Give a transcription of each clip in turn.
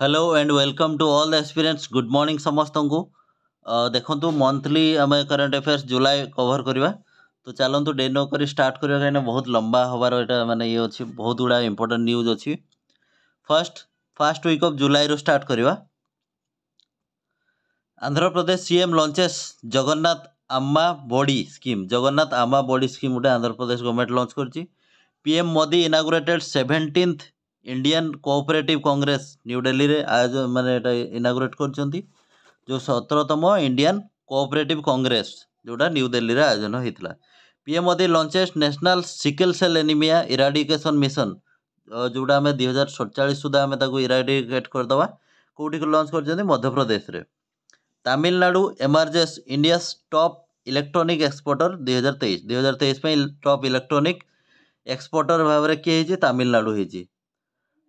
Hello and welcome to all the experience good morning ସମସ୍ତଙ୍କୁ ଦେଖନ୍ତୁ monthly ଆମେ current affairs July cover କରିବା ତ ଚାଲନ୍ତୁ ଡେ ନ କରି ଷ୍ଟାର୍ଟ କରିବା କାହିଁକିନା ବହୁତ ଲମ୍ବା ହେବାର ଏଇଟା ମାନେ ଇଏ ଅଛି ବହୁତ ଗୁଡ଼ା ଇମ୍ପୋର୍ଟାଣ୍ଟ ନ୍ୟୁଜ୍ ଅଛି ଫାର୍ଷ୍ଟ ଫାର୍ଷ୍ଟ ୱିକ୍ ଅଫ୍ ଜୁଲାଇରୁ ଷ୍ଟାର୍ଟ କରିବା Andhra Pradesh CM launches Jagannath Amma Vodi scheme Jagannath Amma Vodi scheme ଗୋଟେ ଆନ୍ଧ୍ରପ୍ରଦେଶ ଗଭର୍ଣ୍ଣମେଣ୍ଟ ଲଞ୍ଚ କରିଛି PM Modi inaugurated seventeenth Indian cooperative congress new ଡେଲିରେ ଆୟୋଜ ମାନେ ଏଇଟା ଇନାଗୁରେଟ୍ କରିଛନ୍ତି ଯେଉଁ ସତରତମ ଇଣ୍ଡିଆନ୍ କୋଅପରେଟିଭ୍ କଂଗ୍ରେସ ଯେଉଁଟା ନ୍ୟୁ ଡେଲିରେ ଆୟୋଜନ ହେଇଥିଲା PM Modi launches national sickle cell anaemia eradication mission ଯେଉଁଟା ଆମେ ଦୁଇ ହଜାର ସତଚାଳିଶ ସୁଦ୍ଧା ଆମେ ତାକୁ ଇରାଡିକେଟ୍ କରିଦେବା କେଉଁଠି ଲଞ୍ଚ କରିଛନ୍ତି ମଧ୍ୟପ୍ରଦେଶରେ Tamil Nadu emerges India's top electronic exporter ଦୁଇ ହଜାର ତେଇଶ ଦୁଇ ହଜାର ତେଇଶ ପାଇଁ ଟପ୍ ଇଲେକ୍ଟ୍ରୋନିକ୍ ଏକ୍ସପୋର୍ଟର ଭାବରେ କିଏ ହେଇଛି ତାମିଲନାଡ଼ୁ ହେଇଛି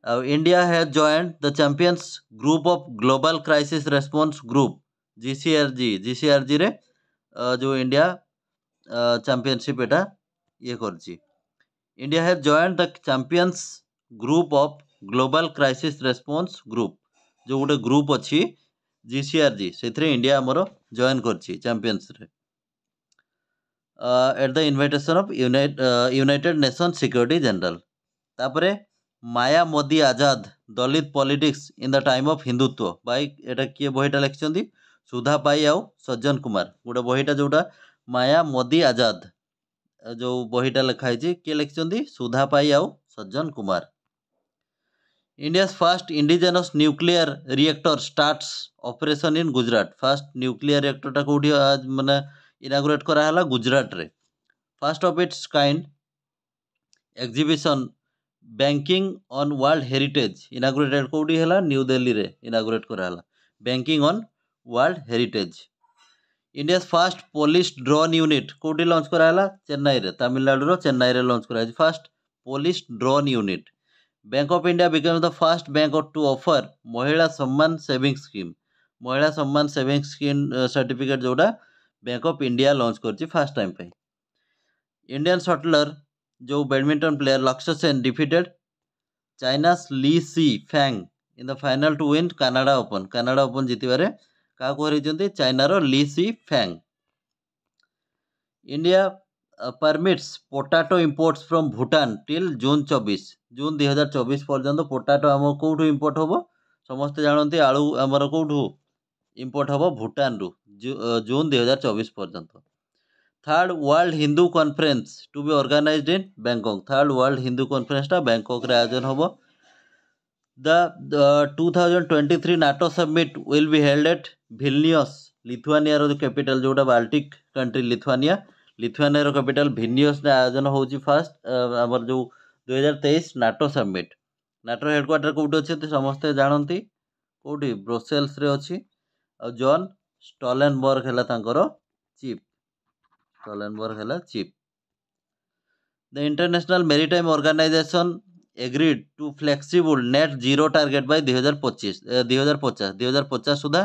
India has joined the champions group of Global Crisis Response group GCRG GCRG रे जो इंडिया चैंपियनशिप एटा ये कर India has joined the champions group of global crisis response group जो गोटे ग्रुप अच्छी जीसीआरजी से इंडिया आमर जॉन कर champions at the invitation of United Nation security general तापर Maya Modi Azad Dalit politics in the time of Hindutva by ଏଇଟା କିଏ ବହିଟା ଲେଖିଛନ୍ତି ସୁଧା ପାଇ ଆଉ ସଜ୍ଜନ କୁମାର ଗୋଟେ ବହିଟା ଯେଉଁଟା ମାୟା ମୋଦି ଆଜାଦ ଯେଉଁ ବହିଟା ଲେଖା ହେଇଛି କିଏ ଲେଖିଛନ୍ତି ସୁଧା ପାଇ ଆଉ Sajjan Kumar India's first indigenous nuclear reactor starts operation in Gujarat first nuclear ରିଏକ୍ଟରଟା କେଉଁଠି ମାନେ ଇନାଗୁରେଟ୍ କରାହେଲା ଗୁଜରାଟରେ first of its kind exhibition banking on world heritage inaugurate କେଉଁଠି ହେଲା ନ୍ୟୁ ଦିଲ୍ଲୀରେ ଇନାଗୁରେଟ୍ କରାହେଲା banking on world heritage India's first police drone unit କେଉଁଠି ଲଞ୍ଚ୍ କରାହେଲା ଚେନ୍ନାଇରେ ତାମିଲନାଡ଼ୁର ଚେନ୍ନାଇରେ ଲଞ୍ଚ୍ କରାଯାଇଛି first police drone unit bank of India become the first bank to offer ମହିଳା Samman saving scheme Mahila Samman saving scheme certificate ଯେଉଁଟା ବ୍ୟାଙ୍କ ଅଫ୍ ଇଣ୍ଡିଆ ଲଞ୍ଚ୍ କରିଛି first time ପାଇଁ Indian shuttler Zhou badminton player Lakshya Sen defeated China's Li Si Fang in the final to win Canada Open. Canada Open ଜିତିବାରେ କାହାକୁ ହରାଇଛନ୍ତି ଚାଇନାର Li Shi Feng India permits potato imports from Bhutan till June ଚବିଶ June ଦୁଇ ହଜାର ଚବିଶ ପର୍ଯ୍ୟନ୍ତ potato ଆମ କେଉଁଠୁ ଇମ୍ପୋର୍ଟ ହେବ ସମସ୍ତେ ଜାଣନ୍ତି ଆଳୁ ଆମର କେଉଁଠୁ ଇମ୍ପୋର୍ଟ ହେବ ଭୁଟାନରୁ ଜୁନ୍ ଦୁଇ ହଜାର ଚବିଶ ପର୍ଯ୍ୟନ୍ତ third world Hindu conference to be organised in Bangkok third world Hindu কনফরেন্সটা ব্যাংককরে আয়োজন হব the two thousand twenty three NATO summit will be held at Vilnius ଲିଥୁଆନିଆର ଯେଉଁ କ୍ୟାପିଟାଲ ଯେଉଁଟା ବାଲ୍ଟିକ୍ କଣ୍ଟ୍ରି ଲିଥୁଆନିଆ ଲିଥୁଆନିଆର କ୍ୟାପିଟାଲ ଭିନିୟସ୍ରେ ଆୟୋଜନ ହେଉଛି ଫାର୍ଷ୍ଟ ଆମର ଯେଉଁ ଦୁଇହଜାର ତେଇଶ ନାଟୋ ସମିଟ୍ ନାଟୋର ହେଡ଼କ୍ୱାର୍ଟର କେଉଁଠି ଅଛି ସମସ୍ତେ ଜାଣନ୍ତି କେଉଁଠି ବ୍ରୋସେଲ୍ସରେ ଅଛି ଆଉ ଜନ୍ ଷ୍ଟଲେନବର୍ଗ ହେଲା ତାଙ୍କର chief Schalenberg hela chief. The International Maritime Organization agreed to flexible net zero target by 2025 2050 2050 सुधा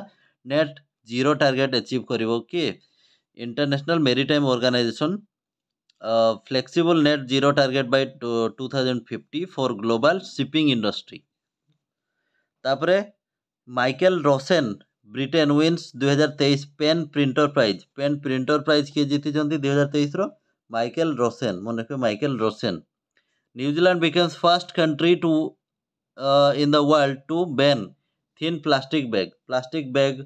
net zero target achieve करिवो कि International Maritime Organization uh, flexible net zero target by 2050 for global shipping industry তারপরে Michael Rosen Britain wins ଦୁଇହଜାର ତେଇଶ PEN Pinter prize PEN Pinter prize କିଏ ଜିତିଛନ୍ତି ଦୁଇହଜାର ତେଇଶର ମାଇକେଲ ରୋସେନ୍ ମନେ ରଖିବେ Michael Rosen New Zealand becomes first country to in the world to ban thin plastic bag plastic bag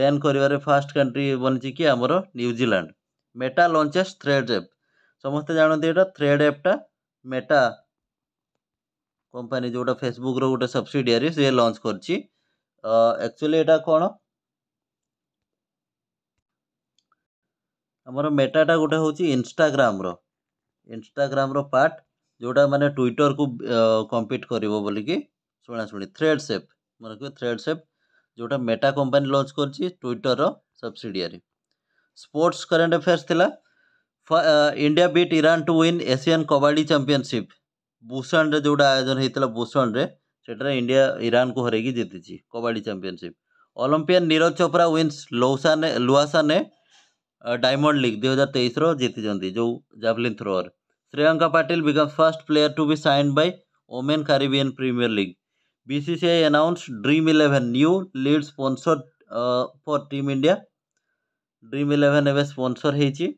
ban କରିବାରେ ଫାର୍ଷ୍ଟ କଣ୍ଟ୍ରି ବନିଛି କି ଆମର New Zealand Meta launches thread app ସମସ୍ତେ ଜାଣନ୍ତି ଏଇଟା ଥ୍ରେଡ୍ ଏପ୍ଟା ମେଟା କମ୍ପାନୀ ଯେଉଁଟା ଫେସବୁକ୍ର ଗୋଟେ ସବସିଡ଼ିଆରୀ ସେ ଲଞ୍ଚ କରିଛି ଆକ୍ଚୁଆଲି ଏଇଟା କ'ଣ ଆମର ମେଟାଟା ଗୋଟେ ହେଉଛି ଇନଷ୍ଟାଗ୍ରାମର ଇନଷ୍ଟାଗ୍ରାମର ପାର୍ଟ ଯେଉଁଟା ମାନେ ଟ୍ୱିଟରକୁ କମ୍ପିଟ୍ କରିବ ବୋଲିକି ଶୁଣାଶୁଣି ଥ୍ରେଡ୍ ସେପ୍ ମନେ କହିବେ ଥ୍ରେଡ୍ ସେପ୍ ଯେଉଁଟା ମେଟା କମ୍ପାନୀ ଲଞ୍ଚ କରିଛି ଟ୍ୱିଟରର ସବସିଡ଼ିଆରୀ ସ୍ପୋର୍ଟସ୍ କରେଣ୍ଟ ଆଫେୟାର୍ସ ଥିଲା India beat Iran to win Asian kabaddi championship ବୁସନରେ ଯେଉଁଟା ଆୟୋଜନ ହେଇଥିଲା ବୁସନରେ सेठे इंडिया ईरान को हर जीति kabaddi championship Olympian Neeraj Chopra wins Lausanne ने लुआसा ने डायमंड लिग दुई हजार तेईस जीति जो javelin thrower Shreyanka Patil become first player to be signed by women's Caribbean Premier League BCCI announce Dream Eleven new lead sponsor for team India Dream Eleven एवं sponsor हो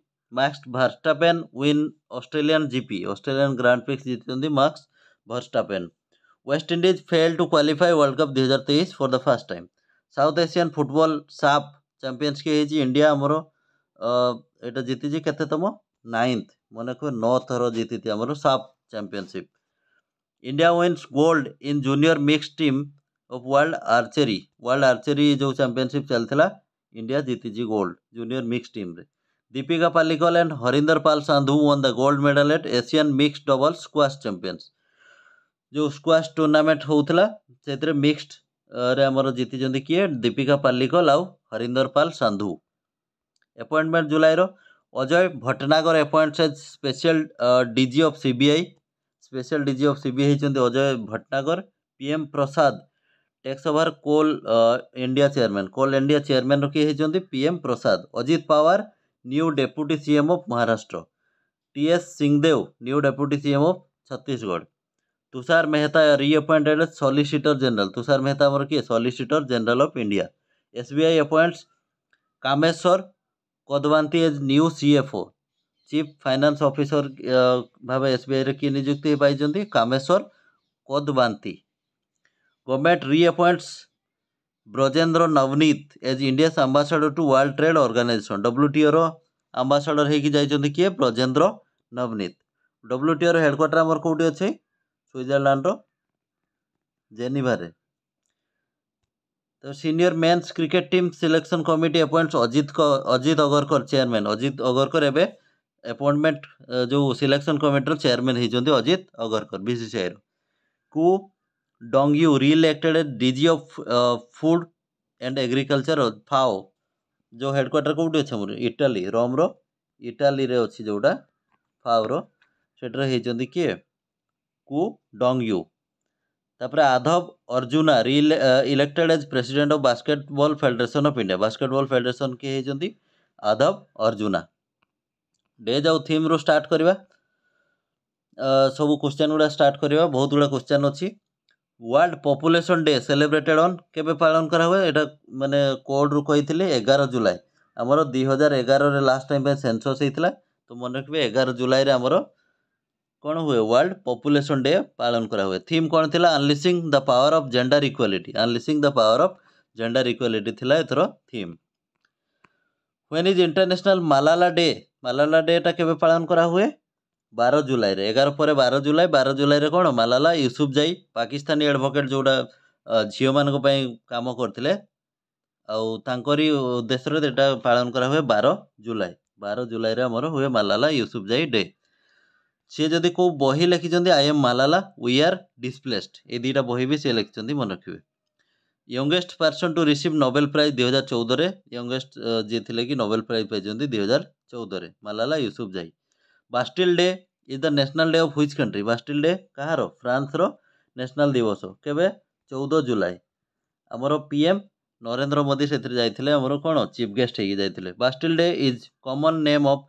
Max Verstappen win Australian GP Australian Grand Prix जीति Max Verstappen West Indies fail to qualify World cup दुई हजार तेईस for the first time South Asian football SAFF champions के होती India आमर এটা জিতিছি কেতেতম নাইন্থ মনে করি নথর জিতিছি আমার SAFF championship India wins gold in junior mixed team of world archery world archery যে চ্যাম্পিয়নশিপ চালিলা ইন্ডিয়া জিতিছি গোল্ড জুনিয়র মিক্স টিম্রে Dipika Pallikal and Harinder Pal Sandhu won the gold medal at Asian mixed double squash champions जो squash tournament होता से mixed रेमर जीति किए दीपिका पालिकल आउ हरिंदर पाल साधु एपॉइंटमेंट जुलाइर अजय भट्टनागर एपॉइंट से special DG of CBI special DG of CBI बी Ajay Bhatnagar PM Prasad takes over Coal India chairman Coal India chairman किए हो PM Prasad Ajit Pawar new deputy CM of Maharashtra TS Singhdeo new deputy CM of Chhattisgarh Tushar Mehta reappointed solicitor general Tushar Mehta आम किए solicitor general of India SBI appoints Kameshwar Kodavanti as new CFO chief finance officer भाव SBI किए निजुक्ति पाई Kameshwar Kodavanti government reappoints Brajendra Navnit as India ambassador to world Trade Organisation W WTO ambassador होती किए Brajendra Navneet WTO रेडक्वाटर आम कौटी अच्छे ସୁଇଜରଲ୍ୟାଣ୍ଡର ଜେନିଭାରେ ତ senior men's cricket team selection committee appoints Ajit Ajit Agarkar chairman Ajit Agarkar ଏବେ ଆପଏଣ୍ଟମେଣ୍ଟ ଯେଉଁ ସିଲେକ୍ସନ୍ କମିଟିର ଚେୟାରମ୍ୟାନ୍ ହେଇଛନ୍ତି ଅଜିତ ଅଗରକର ବିସିସିଆଇର Qu Dongyu reelected DG of food and agriculture FAO ଯେଉଁ ହେଡ଼କ୍ୱାର୍ଟର କେଉଁଠି ଅଛି ଆମର ଇଟାଲୀ ରୋମ୍ର ଇଟାଲୀରେ ଅଛି ଯେଉଁଟା ଫାଓର ସେଠାରେ ହେଇଛନ୍ତି କିଏ କୁ ଡଙ୍ଗୟୁ ତାପରେ Adhav Arjuna reelected as president of basketball federation of India basketball federation କିଏ ହେଇଛନ୍ତି ଆଧବ ଅର୍ଜୁନା ଡେଜ୍ ଆଉ ଥିମ୍ରୁ ଷ୍ଟାର୍ଟ କରିବା ସବୁ କୋଶ୍ଚେନ୍ ଗୁଡ଼ା ଷ୍ଟାର୍ଟ କରିବା ବହୁତ ଗୁଡ଼ା କୋଶ୍ଚେନ୍ ଅଛି world population day celebrated on କେବେ ପାଳନ କରାହୁଏ ଏଇଟା ମାନେ କୋଡ଼୍ରୁ କହିଥିଲି ଏଗାର ଜୁଲାଇ ଆମର ଦୁଇ ହଜାର ଏଗାରରେ ଲାଷ୍ଟ ଟାଇମ୍ ପାଇଁ ସେନ୍ସସ୍ ହେଇଥିଲା ତ ମନେ ରଖିବେ ଏଗାର ଜୁଲାଇରେ ଆମର କ'ଣ ହୁଏ ୱାର୍ଲଡ଼ ପପୁଲେସନ୍ ଡେ ପାଳନ କରାହୁଏ ଥିମ୍ କ'ଣ ଥିଲା unleashing the power of gender equality unleashing the power of gender equality ଥିଲା ଏଥର theme when is international Malala day Malala ଡେଟା କେବେ ପାଳନ କରାହୁଏ ବାର ଜୁଲାଇରେ ଏଗାର ପରେ ବାର ଜୁଲାଇ ବାର ଜୁଲାଇରେ କ'ଣ ମାଲାଲା ୟୁସୁଫ୍ ଜାଇ ପାକିସ୍ତାନୀ ଆଡ଼ଭୋକେଟ୍ ଯେଉଁଟା ଝିଅମାନଙ୍କ ପାଇଁ କାମ କରିଥିଲେ ଆଉ ତାଙ୍କରି ଉଦ୍ଦେଶ୍ୟରେ ଏଇଟା ପାଳନ କରାହୁଏ ବାର ଜୁଲାଇ ବାର ଜୁଲାଇରେ ଆମର ହୁଏ ମାଲାଲା ୟୁସୁଫ୍ ଜାଇ ଡେ সি যদি কেউ বহি লেখিଛନ୍ତି I am Malala we are displaced ଏ ଦୁଇଟା ବହି ବି ସେ ଲେଖିଛନ୍ତି ମନେ ରଖିବେ youngest person to receive Nobel prize ଦୁଇହଜାର ଚଉଦରେ ୟଙ୍ଗେଷ୍ଟ ଯିଏ ଥିଲେ କି ନୋବେଲ ପ୍ରାଇଜ୍ ପାଇଛନ୍ତି ଦୁଇହଜାର ଚଉଦରେ Malala Yousafzai Bastille day is the national day of which country Bastille day କାହାର ଫ୍ରାନ୍ସର ନ୍ୟାସନାଲ୍ ଦିବସ କେବେ ଚଉଦ ଜୁଲାଇ ଆମର ପି ଏମ୍ ନରେନ୍ଦ୍ର ମୋଦି ସେଥିରେ ଯାଇଥିଲେ ଆମର କ'ଣ ଚିଫ୍ ଗେଷ୍ଟ ହେଇକି ଯାଇଥିଲେ Bastille day is common name of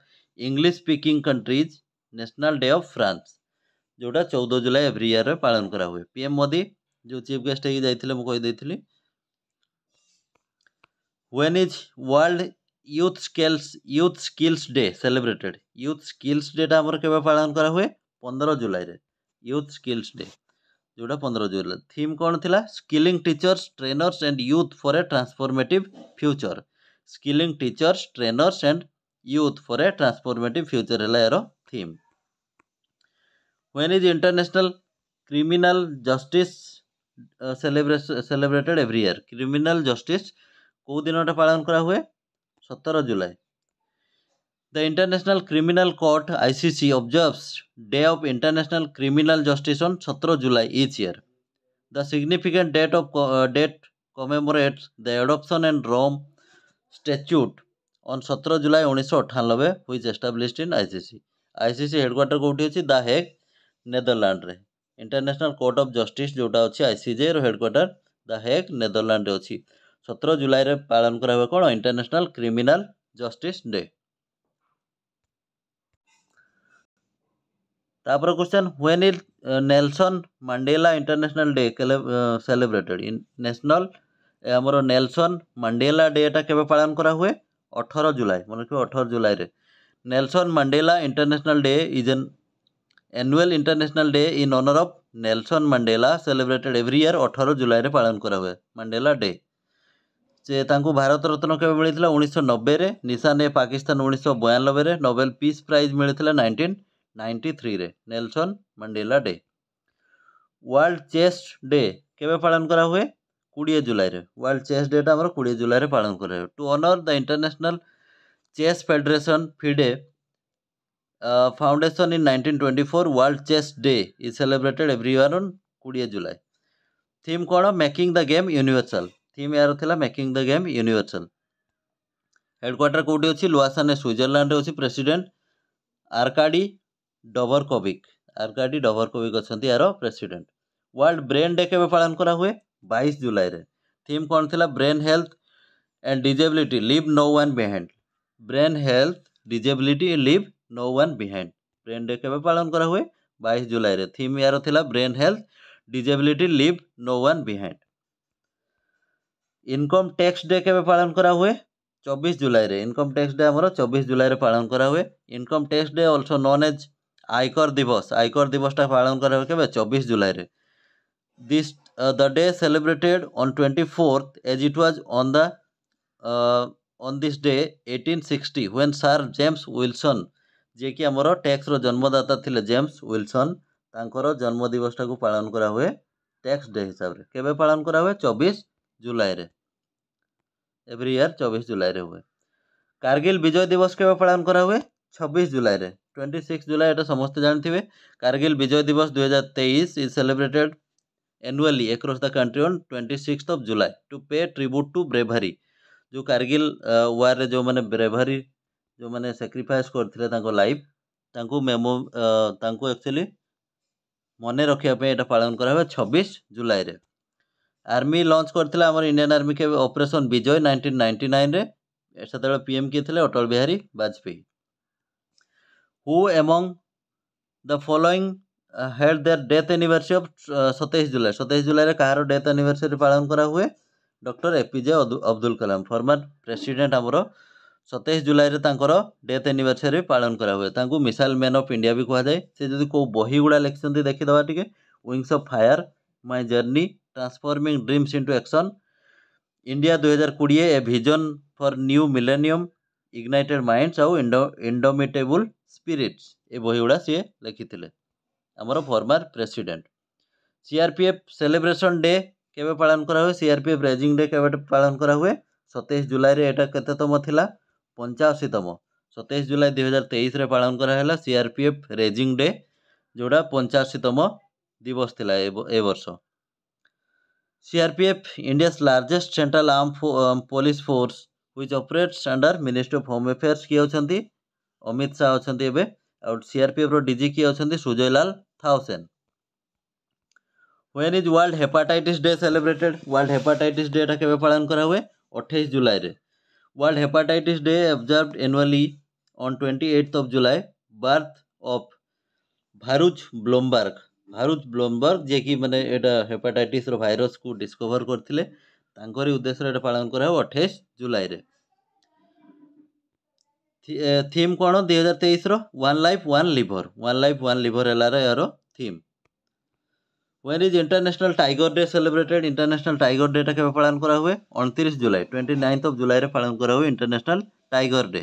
English speaking countries national day of France ଯେଉଁଟା ଚଉଦ ଜୁଲାଇ ଏଭ୍ରି ଇୟର୍ରେ ପାଳନ କରାହୁଏ ପି ଏମ୍ ମୋଦି ଯେଉଁ ଚିଫ୍ ଗେଷ୍ଟ ହେଇକି ଯାଇଥିଲେ ମୁଁ କହିଦେଇଥିଲି when is world youth skills youth skills day celebrated youth skills day ଟା ଆମର କେବେ ପାଳନ କରା ହୁଏ ପନ୍ଦର ଜୁଲାଇରେ youth skills day ଯେଉଁଟା ପନ୍ଦର ଜୁଲାଇ ଥିମ୍ କ'ଣ ଥିଲା skilling teachers trainers and youth for a transformative future skilling teachers trainers and youth for a transformative future ହେଲା ଏହାର theme when is international criminal justice celebrated every year criminal justice କେଉଁ ଦିନଟା ପାଳନ କରାହୁଏ ସତର ଜୁଲାଇ the international criminal court I C C observes day of international criminal justice on ସତର ଜୁଲାଇ each year the significant date of date commemorates the adoption and Rome ଷ୍ଟାଚ୍ୟୁଟ୍ on ସତର ଜୁଲାଇ ଉଣେଇଶହ ଅଠାନବେ which established in I C C I C C headquarter କେଉଁଠି ଅଛି the Hague ନେଦରଲ୍ୟାଣ୍ଡରେ international court of justice ଯେଉଁଟା ଅଛି ଆଇସିଜେର ହେଡ଼କ୍ୱାର୍ଟର ଦ ହେଗ୍ ନେଦରଲ୍ୟାଣ୍ଡରେ ଅଛି ସତର ଜୁଲାଇରେ ପାଳନ କରାହେବ କ'ଣ ଇଣ୍ଟରନ୍ୟାସନାଲ୍ କ୍ରିମିନାଲ୍ ଜଷ୍ଟିସ୍ ଡେ তারপরে question when is Nelson Mandela international day celebrated national আমার নেলসন ম্যান্ডেলা ডেটা কেবে পালন করা হুয়ে অঠর জুলাই মনে রাখবে অঠর জুলাইরে Nelson Mandela international day is an annual international day in honour of Nelson Mandela celebrated every year ଅଠର ଜୁଲାଇରେ ପାଳନ କରାହୁଏ ମାଣ୍ଡେଲା ଡେ ডে ସେ ତାଙ୍କୁ ରତ୍ନ କେବେ ମିଳିଥିଲା ଉଣେଇଶହ ନବେରେ ନିଶାନ ଏ ପାକିସ୍ତାନ ଉଣେଇଶହ ବୟାନବେରେ ନୋବେଲ ପିସ୍ ପ୍ରାଇଜ୍ ମିଳିଥିଲା ନାଇଣ୍ଟିନ୍ ନାଇଣ୍ଟି ଥ୍ରୀରେ Nelson Mandela day world chess day କେବେ ପାଳନ କରାହୁଏ କୋଡ଼ିଏ ଜୁଲାଇରେ ୱାର୍ଲଡ ଚେସ୍ ଡେଟା ଆମର କୋଡ଼ିଏ ଜୁଲାଇରେ ପାଳନ କରାହୁଏ to honour the international chess federation FIDE foundation in 1924 world chess day is celebrated every year on 20 july theme kono making the game universal theme yar thila making the game universal headquarter কোটি অছি Lausanne সুইজরল্যান্ডে অছি president Arkady Dvorkovich Arkady Dvorkovich অছন্তি ইয়ার president world brain day কেবে পালন করা হুয়ে 22 জুলাই রে থিম কোন থিলা brain health and disability leave no one behind brain health disability leave no one behind brain day କେବେ ପାଳନ କରା ହୁଏ ବାଇଶ ଜୁଲାଇରେ ଥିମ୍ ଏହାର ଥିଲା brain health disability leave no one behind income tax day କେବେ ପାଳନ କରା ହୁଏ ଚବିଶ ଜୁଲାଇରେ ଇନକମ୍ ଟ୍ୟାକ୍ସ ଡେ ଆମର ଚବିଶ ଜୁଲାଇରେ ପାଳନ କରା ହୁଏ income tax day also known as ଆୟକର ଦିବସ ଆୟକର ଦିବସଟା ପାଳନ କରା ହୁଏ କେବେ ଚବିଶ ଜୁଲାଇରେ this the day celebrated on twenty fourth as it was on the on this day eighteen sixty when sir James Wilson ଯିଏକି ଆମର ଟେକ୍ସର ଜନ୍ମଦାତା ଥିଲେ ଜେମ୍ସ ୱିଲସନ୍ ତାଙ୍କର ଜନ୍ମଦିବସଟାକୁ ପାଳନ କରାହୁଏ ଟେକ୍ସ ଡେ ହିସାବରେ କେବେ ପାଳନ କରାହୁଏ ଚବିଶ ଜୁଲାଇରେ ଏଭ୍ରି ଇୟର୍ ଚବିଶ ଜୁଲାଇରେ ହୁଏ କାରଗିଲ ବିଜୟ ଦିବସ କେବେ ପାଳନ କରାହୁଏ ଛବିଶ ଜୁଲାଇରେ ଟ୍ୱେଣ୍ଟି ସିକ୍ସ ଜୁଲାଇ ଏଇଟା ସମସ୍ତେ ଜାଣିଥିବେ କାର୍ଗିଲ ବିଜୟ ଦିବସ ଦୁଇହଜାର ତେଇଶ is celebrated annually across the country on twenty six of July to pay tribute to bravery ଯେଉଁ କାରଗିଲ ୱାର୍ରେ ଯେଉଁମାନେ ବ୍ରେଭାରୀ ଯେଉଁମାନେ ସାକ୍ରିଫାଇସ୍ କରିଥିଲେ ତାଙ୍କ ଲାଇଫ୍ ତାଙ୍କୁ ମେମୋ ତାଙ୍କୁ ଆକ୍ଚୁଆଲି ମନେ ରଖିବା ପାଇଁ ଏଇଟା ପାଳନ କରାହୁଏ ଛବିଶ ଜୁଲାଇରେ ଆର୍ମି ଲଞ୍ଚ କରିଥିଲା ଆମର ଇଣ୍ଡିଆନ୍ ଆର୍ମି କେବେ ଅପରେସନ୍ ବିଜୟ ନାଇଣ୍ଟିନ୍ ନାଇଣ୍ଟି ନାଇନ୍ରେ ସେତେବେଳେ ପି ଏମ୍ କିଏ ଥିଲେ Atal Bihari Vajpayee who among the following had their death anniversary of ସତେଇଶ ଜୁଲାଇ ସତେଇଶ ଜୁଲାଇରେ କାହାର ଡେଥ୍ ଆନିଭର୍ସରୀ ପାଳନ କରାହୁଏ doctor A P J Abdul Kalam former president ଆମର ସତେଇଶ ଜୁଲାଇରେ ତାଙ୍କର ଡେଥ୍ ଆନିଭର୍ସରୀ ପାଳନ କରାହୁଏ ତାଙ୍କୁ ମିସାଇଲ୍ ମ୍ୟାନ୍ ଅଫ୍ ଇଣ୍ଡିଆ ବି କୁହାଯାଏ ସେ ଯଦି କେଉଁ ବହିଗୁଡ଼ା ଲେଖିଛନ୍ତି ଦେଖିଦେବା ଟିକେ wings of fire my journey transforming dreams into action India ଦୁଇହଜାର କୋଡ଼ିଏ a vision for new millennium ignited minds ଆଉ ଇଣ୍ଡୋମିଟେବୁଲ୍ ସ୍ପିରିଟ୍ସ ଏ ବହିଗୁଡ଼ା ସିଏ ଲେଖିଥିଲେ ଆମର former president CRPF celebration day କେବେ ପାଳନ କରାହୁଏ ସିଆର୍ପିଏଫ୍ ରେଜିଂ ଡେ କେବେ ପାଳନ କରାହୁଏ ସତେଇଶ ଜୁଲାଇରେ ଏଇଟା କେତେତମ ଥିଲା ପଞ୍ଚାଅଶୀତମ ସତେଇଶ ଜୁଲାଇ ଦୁଇହଜାର ତେଇଶରେ ପାଳନ କରାହେଲା C R P F raising day ଯେଉଁଟା ପଞ୍ଚାଅଶୀତମ ଦିବସ ଥିଲା ଏ ବର୍ଷ C R P F India's largest central arm police force which operates under ministry of home affairs କିଏ ଅଛନ୍ତି ଅମିତ ଶାହା ଅଛନ୍ତି ଏବେ ଆଉ ସିଆର୍ପିଏଫ୍ର ଡିଜି କିଏ ଅଛନ୍ତି Sujoylal Thaosen when is world hepatitis day celebrated world hepatitis ଡେଟା କେବେ ପାଳନ କରାହୁଏ ଅଠେଇଶ ଜୁଲାଇରେ World Hepatitis Day observed annually on 28th of July. Birth of Bharuch ব্লোমবার্গ Bharuch ব্লোমবার্গ ଯିଏକି ମାନେ ଏଇଟା ହେପାଟାଇଟିସ୍ର ଭାଇରସ୍କୁ ଡିସ୍କଭର୍ କରିଥିଲେ ତାଙ୍କରି ଉଦ୍ଦେଶ୍ୟରେ ଏଇଟା ପାଳନ କରାହେବ ଅଠେଇଶ ଜୁଲାଇରେ ଥିମ୍ କ'ଣ ଦୁଇହଜାର ତେଇଶର one life one liver one life one liver ହେଲାର ଏହାର theme when is international tiger day celebrated international tiger ডেটা কেবে পালন করা হুয়ে অণতিরিশ জুলাই টোয়েন্টি নাইন্থ অফ জুলাইরে পালন করা হুয়ে international tiger day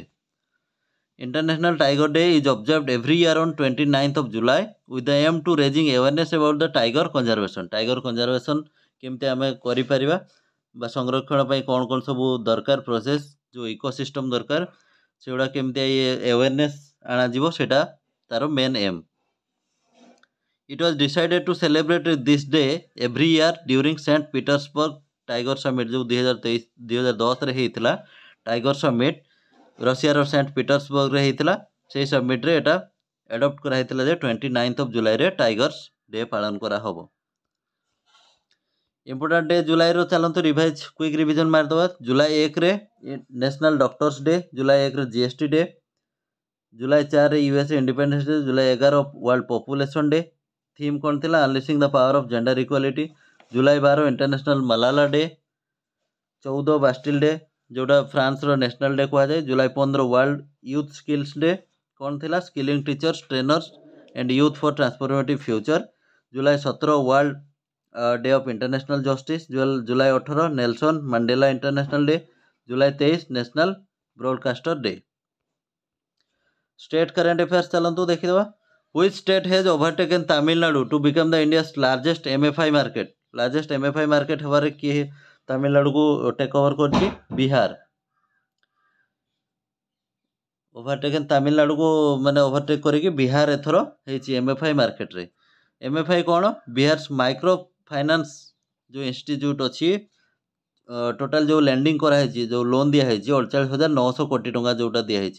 international tiger day is observed every year on twenty ninth of July with the aim to raising awareness about the tiger conservation tiger conservation কেমিতি আমি କରିପାରିବା বা সংরক্ষণ পাই কোন কোন সবু দরকার প্রসেস যে ইকোসিস্টম দরকার সেগুলা কেমিতি আওয়ারনেস আনাযিব সেটা তার main aim It was decided to celebrate this day every year during St. Petersburg Tiger Summit जो 2023 2010 ରେ ହେଇଥିଲା Tiger Summit ରଷିଆର ସେଣ୍ଟ ପିଟର୍ସବର୍ଗରେ ହେଇଥିଲା ସେହି ସମିଟ୍ରେ ଏଇଟା ଆଡ଼ପ୍ଟ କରାହେଇଥିଲା ଯେ ଟ୍ୱେଣ୍ଟି ନାଇନ୍ଥ ଅଫ୍ ଜୁଲାଇରେ ଟାଇଗର୍ସ ଡେ ପାଳନ କରାହେବ ଇମ୍ପୋର୍ଟାଣ୍ଟ ଡେ ଜୁଲାଇର ଚାଲନ୍ତୁ ରିଭାଇଜ୍ କ୍ୱିକ୍ ରିଭିଜନ୍ ମାରିଦେବା ଜୁଲାଇ ଏକରେ ନ୍ୟାସନାଲ୍ ଡକ୍ଟର୍ସ ଡେ ଜୁଲାଇ ଏକରେ ଜି ଏସ୍ ଟି ଡେ ଜୁଲାଇ ଚାରିରେ ୟୁଏସ୍ ଇଣ୍ଡିପେଣ୍ଡେନ୍ସ ଡେ ଜୁଲାଇ ଏଗାର ୱାର୍ଲଡ ପପୁଲେସନ୍ ଡେ ಥೀಮ್ ಕೊಡ್ತಿಲ್ಲ unleashing the power of gender equality ଜୁଲାଇ ବାର ଇଣ୍ଟରନ୍ୟାସନାଲ୍ ମଲାଲା ଡେ ଚଉଦ ବାଷ୍ଟିଲ୍ ଡେ ଯେଉଁଟା ଫ୍ରାନ୍ସର ନ୍ୟାସନାଲ୍ ଡେ କୁହାଯାଏ ଜୁଲାଇ ପନ୍ଦର ୱାର୍ଲଡ ୟୁଥ୍ ସ୍କିଲ୍ସ ଡେ କ'ଣ ଥିଲା skilling teachers trainers and youth for transformative future ଜୁଲାଇ ସତର world day of international justice ଜୁଲାଇ ଅଠର ନେଲସନ୍ ମାଣ୍ଡେଲା ଇଣ୍ଟରନ୍ୟାସନାଲ୍ ଡେ ଜୁଲାଇ ତେଇଶ national broadcaster day state current affairs ଚାଲନ୍ତୁ ଦେଖିଦେବା Which state has overtaken Tamil Nadu to become the India's largest MFI market? Largest MFI market हमारे किए है तमिलनाडु को टेक ओवर कर बिहार ओभरटेकन तमिलनाडु को मैंने ओभरटेक कर बिहार एथर होमएफआई मार्केट रे एमएफआई कौन बिहार माइक्रो फाइनान्स जो इन्यूट अच्छी टोटाल जो लैंडिंग कराई जो लोन दिखाई अड़चाश हजार नौश कोटी टाँग जोटा दिखाई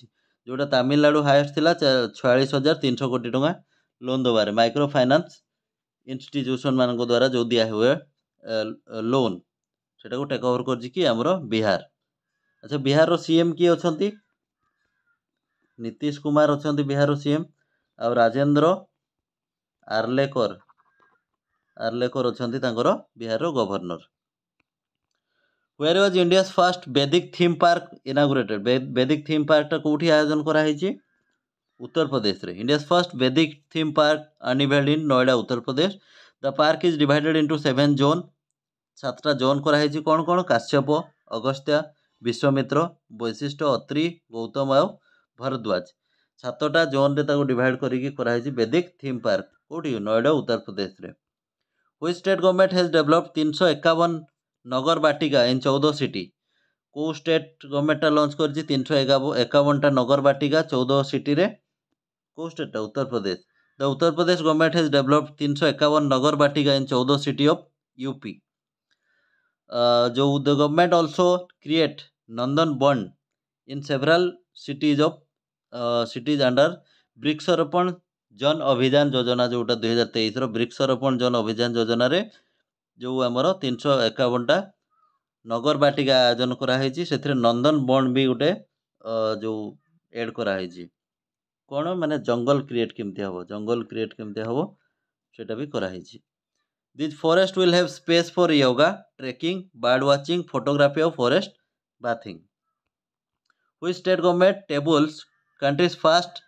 ଯେଉଁଟା ତାମିଲନାଡ଼ୁ ହାଏଷ୍ଟ ଥିଲା ଛୟାଳିଶ ହଜାର ତିନିଶହ କୋଟି ଟଙ୍କା ଲୋନ୍ ଦେବାରେ ମାଇକ୍ରୋ ଫାଇନାନ୍ସ ମାନଙ୍କ ଦ୍ୱାରା ଯେଉଁ ଦିଆହୁଏ ଲୋନ୍ ସେଇଟାକୁ ଟେକ୍ ଓଭର୍ କରିଛି କି ଆମର ବିହାର ଆଚ୍ଛା ବିହାରର ସିଏମ୍ କିଏ ଅଛନ୍ତି ନୀତିଶ କୁମାର ଅଛନ୍ତି ବିହାରର ସିଏମ୍ ଆଉ ରାଜେନ୍ଦ୍ର ଆର୍ଲେକର ଆର୍ଲେକର ଅଛନ୍ତି ତାଙ୍କର ବିହାରର governor where was India's first Vedic theme park inaugurated Vedic theme পার্কটা কোউঠি আয়োজন করা হয়েছে উত্তরপ্রদেশে India's first Vedic theme park unveiled in Noida Uttar Pradesh the park is divided into seven zone সাতটা জোন করা হয়েছে কোণ কোণ কাশ্যপ অগস্ত্যা ବିଶ୍ୱମିତ୍ର ବୈଶିଷ୍ଟ୍ୟ ଅତ୍ରି ଗୌତମ ଆଉ ଭରଦ୍ୱାଜ ସାତଟା ଜୋନ୍ରେ ତାକୁ ଡିଭାଇଡ଼ କରିକି କରାହେଇଛି ବେଦିକ ଥିମ୍ ପାର୍କ କେଉଁଠି ନୋଏଡ଼ା ଉତ୍ତରପ୍ରଦେଶରେ which state government has develop তিনশো একাবন নগরবাটিকা ইন চৌদ সিটি କେଉଁ ଷ୍ଟେଟ୍ ଗଭର୍ଣ୍ଣମେଣ୍ଟଟା ଲଞ୍ଚ କରିଛି ତିନିଶହ ଏକାବନଟା ନଗରବାଟିକା ଚଉଦ ସିଟିରେ କେଉଁ ଷ୍ଟେଟ୍ଟା Uttar Pradesh the Uttar Pradesh government has develop ତିନିଶହ ଏକାବନ ନଗରବାଟିକା ଇନ୍ ଚଉଦ ସିଟି ଅଫ୍ ୟୁପି ଯେଉଁ the government also create Nandan ବଣ୍ଡ in several cities of cities under Vriksharopan Jan ଅଭିଯାନ ଯୋଜନା ଯେଉଁଟା ଦୁଇହଜାର ତେଇଶର ବୃକ୍ଷରୋପଣ ଜନ ଅଭିଯାନ ଯୋଜନାରେ ଯେଉଁ ଆମର ତିନିଶହ ଏକାବନଟା ନଗରବାଟିକା ଆୟୋଜନ କରାହେଇଛି ସେଥିରେ ନନ୍ଦନ ବନ୍ ବି ଗୋଟେ ଯେଉଁ ଏଡ଼୍ କରାହେଇଛି କ'ଣ ମାନେ ଜଙ୍ଗଲ କ୍ରିଏଟ୍ କେମିତି ହେବ ଜଙ୍ଗଲ କ୍ରିଏଟ୍ କେମିତି ହେବ ସେଇଟା ବି କରାହେଇଛି these forest will have space for yoga trekking bird watching photography of forest bathing which state government tables country's first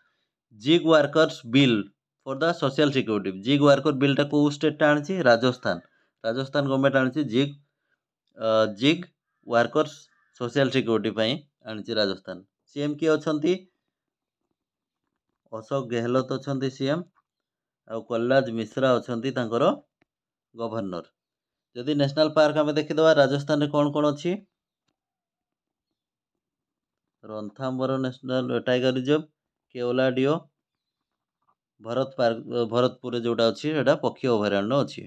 gig workers bill for the social security gig worker ବିଲ୍ଟା କେଉଁ ଷ୍ଟେଟ୍ଟା ଆଣିଛି ରାଜସ୍ଥାନ ରାଜସ୍ଥାନ ଗଭର୍ଣ୍ଣମେଣ୍ଟ ଆଣିଛି gig gig workers social security ପାଇଁ ଆଣିଛି Rajasthan C M କିଏ ଅଛନ୍ତି ଅଶୋକ ଗେହଲତ ଅଛନ୍ତି ସି ଏମ୍ ଆଉ କଲ୍ଲାଜ ମିଶ୍ରା ଅଛନ୍ତି ତାଙ୍କର ଗଭର୍ଣ୍ଣର ଯଦି ନ୍ୟାସନାଲ୍ ପାର୍କ ଆମେ ଦେଖିଦେବା ରାଜସ୍ଥାନରେ କ'ଣ କ'ଣ ଅଛି Ranthambore national tiger reserve Keoladeo Bharat park ଭରତପୁରରେ ଯେଉଁଟା ଅଛି ସେଇଟା ପକ୍ଷୀ ଅଭୟାରଣ୍ୟ ଅଛି